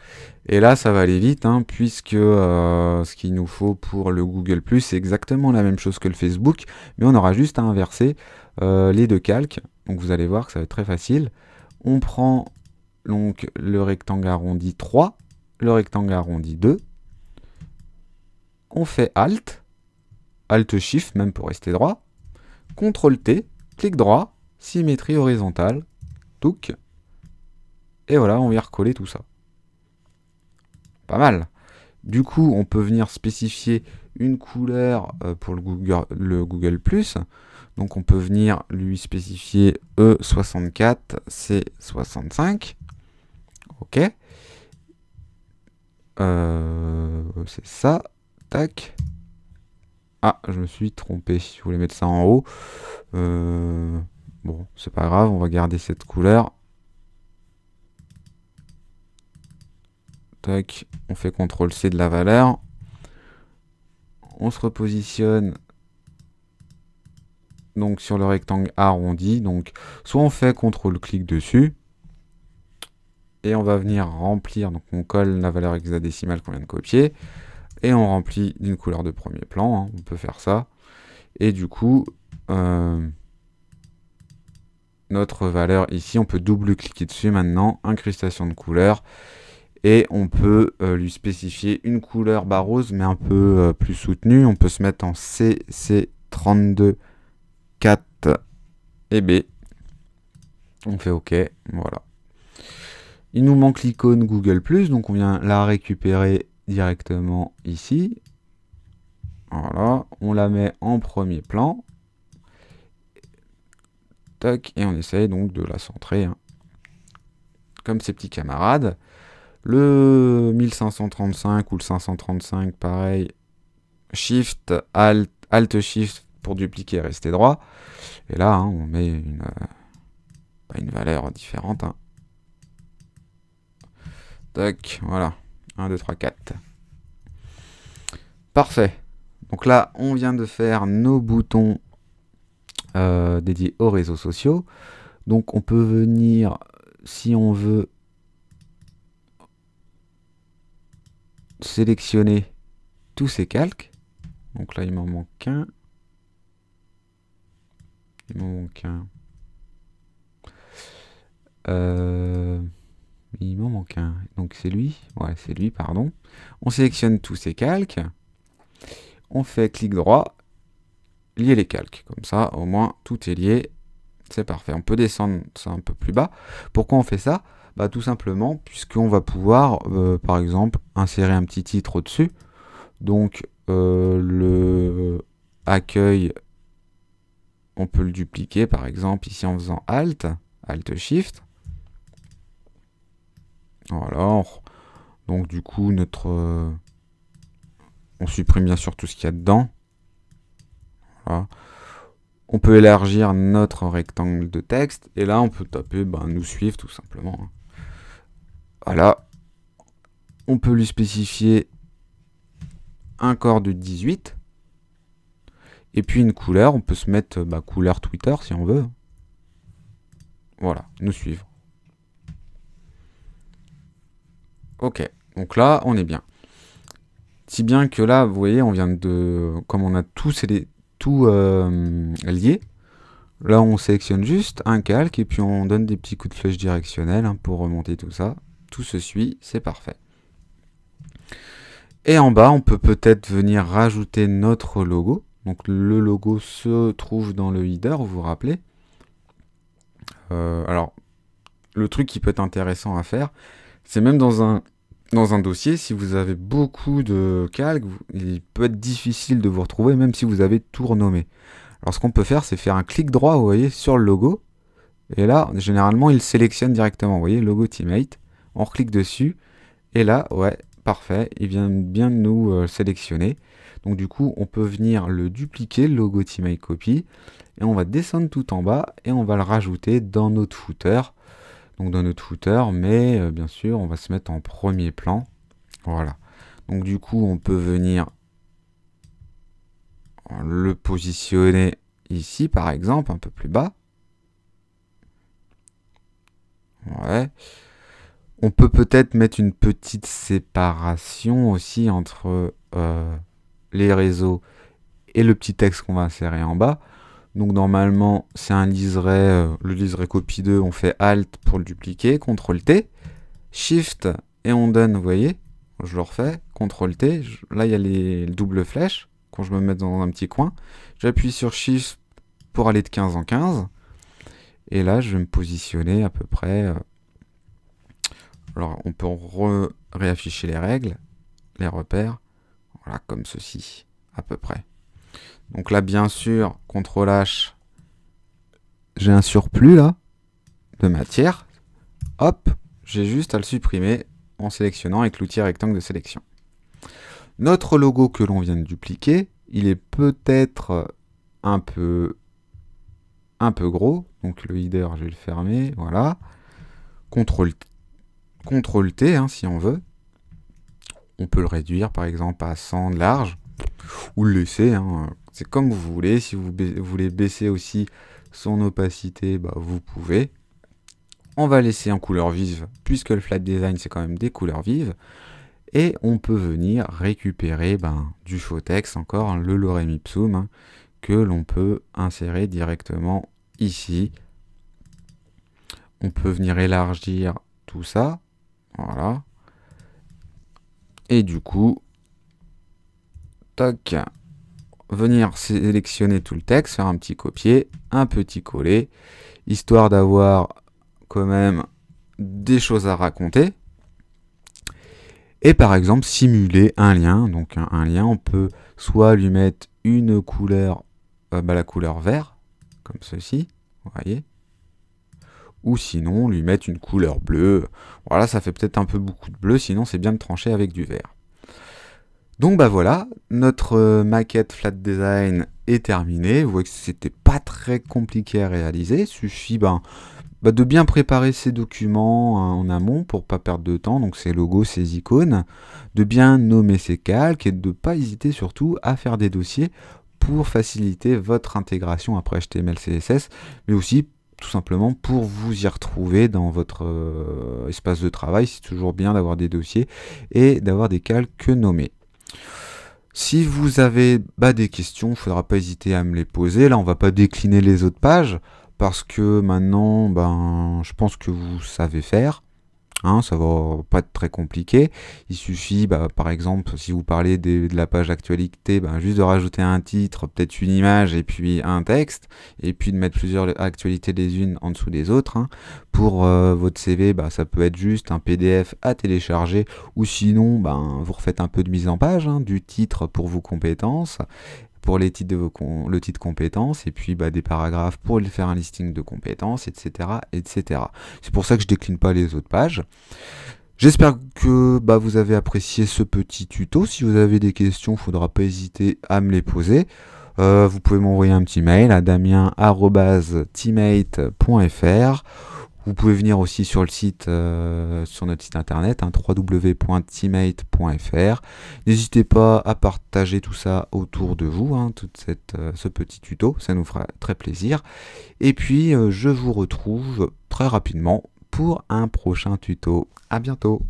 Et là, ça va aller vite, hein, puisque euh, ce qu'il nous faut pour le Google ⁇ c'est exactement la même chose que le Facebook, mais on aura juste à inverser euh, les deux calques. Donc vous allez voir que ça va être très facile. On prend donc le rectangle arrondi 3, le rectangle arrondi 2. On fait Alt, Alt-Shift même pour rester droit. CTRL-T, clic droit, symétrie horizontale, touc. Et voilà, on vient recoller tout ça mal. Du coup, on peut venir spécifier une couleur euh, pour le Google, le Google+. plus Donc on peut venir lui spécifier E64, C65. OK. Euh, c'est ça. Tac. Ah, je me suis trompé. Je voulais mettre ça en haut. Euh, bon, c'est pas grave, on va garder cette couleur. on fait CTRL C de la valeur. On se repositionne donc sur le rectangle arrondi. Donc soit on fait CTRL clic dessus. Et on va venir remplir, donc on colle la valeur hexadécimale qu'on vient de copier. Et on remplit d'une couleur de premier plan, hein, on peut faire ça. Et du coup, euh, notre valeur ici, on peut double-cliquer dessus maintenant, incrustation de couleur et on peut euh, lui spécifier une couleur barose mais un peu euh, plus soutenue. On peut se mettre en CC32 4 et B. On fait OK, voilà. Il nous manque l'icône Google+, donc on vient la récupérer directement ici. Voilà, on la met en premier plan. Toc. et on essaye donc de la centrer, hein. comme ses petits camarades. Le 1535 ou le 535, pareil, Shift, Alt, Alt Shift pour dupliquer et rester droit. Et là, hein, on met une, euh, une valeur différente. Hein. Tac, voilà. 1, 2, 3, 4. Parfait. Donc là, on vient de faire nos boutons euh, dédiés aux réseaux sociaux. Donc on peut venir, si on veut, sélectionner tous ces calques. Donc là, il m'en manque un. Il m'en manque un. Euh, il m'en manque un. Donc c'est lui. Ouais, c'est lui, pardon. On sélectionne tous ces calques. On fait clic droit. Lier les calques. Comme ça, au moins, tout est lié. C'est parfait. On peut descendre ça un peu plus bas. Pourquoi on fait ça bah, tout simplement, puisqu'on va pouvoir, euh, par exemple, insérer un petit titre au-dessus. Donc, euh, le accueil, on peut le dupliquer, par exemple, ici en faisant Alt, Alt-Shift. Voilà. Donc, du coup, notre... Euh, on supprime bien sûr tout ce qu'il y a dedans. On peut élargir notre rectangle de texte et là on peut taper ben, nous suivre tout simplement. Hein. Voilà. On peut lui spécifier un corps de 18. Et puis une couleur, on peut se mettre euh, bah, couleur Twitter si on veut. Voilà, nous suivre. Ok, donc là, on est bien. Si bien que là, vous voyez, on vient de... Comme on a tout, euh, lié, là on sélectionne juste un calque et puis on donne des petits coups de flèche directionnelle hein, pour remonter tout ça tout se suit, c'est parfait. Et en bas, on peut peut-être venir rajouter notre logo. Donc le logo se trouve dans le header, vous vous rappelez. Euh, alors, le truc qui peut être intéressant à faire, c'est même dans un, dans un dossier, si vous avez beaucoup de calques, il peut être difficile de vous retrouver, même si vous avez tout renommé. Alors ce qu'on peut faire, c'est faire un clic droit, vous voyez, sur le logo. Et là, généralement, il sélectionne directement, vous voyez, logo teammate on clique dessus, et là, ouais, parfait, il vient bien de nous euh, sélectionner. Donc du coup, on peut venir le dupliquer, le logo Team I Copy, et on va descendre tout en bas, et on va le rajouter dans notre footer. Donc dans notre footer, mais euh, bien sûr, on va se mettre en premier plan. Voilà. Donc du coup, on peut venir le positionner ici, par exemple, un peu plus bas. Ouais. On peut peut-être mettre une petite séparation aussi entre euh, les réseaux et le petit texte qu'on va insérer en bas. Donc normalement, c'est un liseré, euh, le liseré copie 2, on fait ALT pour le dupliquer, CTRL-T, SHIFT, et on donne, vous voyez, je le refais, CTRL-T, là il y a les doubles flèches, quand je me mets dans un petit coin, j'appuie sur SHIFT pour aller de 15 en 15, et là je vais me positionner à peu près euh, alors on peut réafficher les règles, les repères, voilà comme ceci à peu près. Donc là bien sûr, CTRL H, j'ai un surplus là de matière. Hop, j'ai juste à le supprimer en sélectionnant avec l'outil rectangle de sélection. Notre logo que l'on vient de dupliquer, il est peut-être un peu un peu gros. Donc le header, je vais le fermer, voilà. CTRL CTRL-T, hein, si on veut. On peut le réduire, par exemple, à 100 de large, ou le laisser, hein. c'est comme vous voulez. Si vous, voulez baisser aussi son opacité, bah, vous pouvez. On va laisser en couleur vive, puisque le flat design, c'est quand même des couleurs vives. Et on peut venir récupérer ben, du faux texte, encore le lorem ipsum, hein, que l'on peut insérer directement ici. On peut venir élargir tout ça. Voilà. Et du coup, venir sélectionner tout le texte, faire un petit copier, un petit coller, histoire d'avoir quand même des choses à raconter. Et par exemple, simuler un lien. Donc un, lien, on peut soit lui mettre une couleur, euh, bah, la couleur vert, comme ceci, vous voyez ou sinon lui mettre une couleur bleue. Voilà, ça fait peut-être un peu beaucoup de bleu, sinon c'est bien de trancher avec du vert. Donc bah voilà, notre euh, maquette flat design est terminée. Vous voyez que c'était pas très compliqué à réaliser. suffit ben, bah, de bien préparer ses documents hein, en amont pour pas perdre de temps, donc ses logos, ses icônes, de bien nommer ses calques et de ne pas hésiter surtout à faire des dossiers pour faciliter votre intégration après HTML, CSS, mais aussi tout simplement pour vous y retrouver dans votre euh, espace de travail. C'est toujours bien d'avoir des dossiers et d'avoir des calques nommés. Si vous avez bah, des questions, il ne faudra pas hésiter à me les poser. Là, on ne va pas décliner les autres pages parce que maintenant, ben, je pense que vous savez faire. Ça hein, ça va pas être très compliqué. Il suffit, bah, par exemple, si vous parlez de la page actualité, bah, juste de rajouter un titre, peut-être une image et puis un texte, et puis de mettre plusieurs actualités les unes en dessous des autres. Hein. Pour euh, votre CV, bah, ça peut être juste un PDF à télécharger, ou sinon, ben, vous refaites un peu de mise en page hein, du titre pour vos compétences, pour les titres de vos le titre compétences, et puis bah, des paragraphes pour faire un listing de compétences, etc. etc. C'est pour ça que je décline pas les autres pages. J'espère que bah, vous avez apprécié ce petit tuto. Si vous avez des questions, il ne faudra pas hésiter à me les poser. Euh, vous pouvez m'envoyer un petit mail à damien.teammate.fr vous pouvez venir aussi sur le site, euh, sur notre site internet, hein, www.teammate.fr. N'hésitez pas à partager tout ça autour de vous, hein, tout euh, ce petit tuto, ça nous fera très plaisir. Et puis, euh, je vous retrouve très rapidement pour un prochain tuto. À bientôt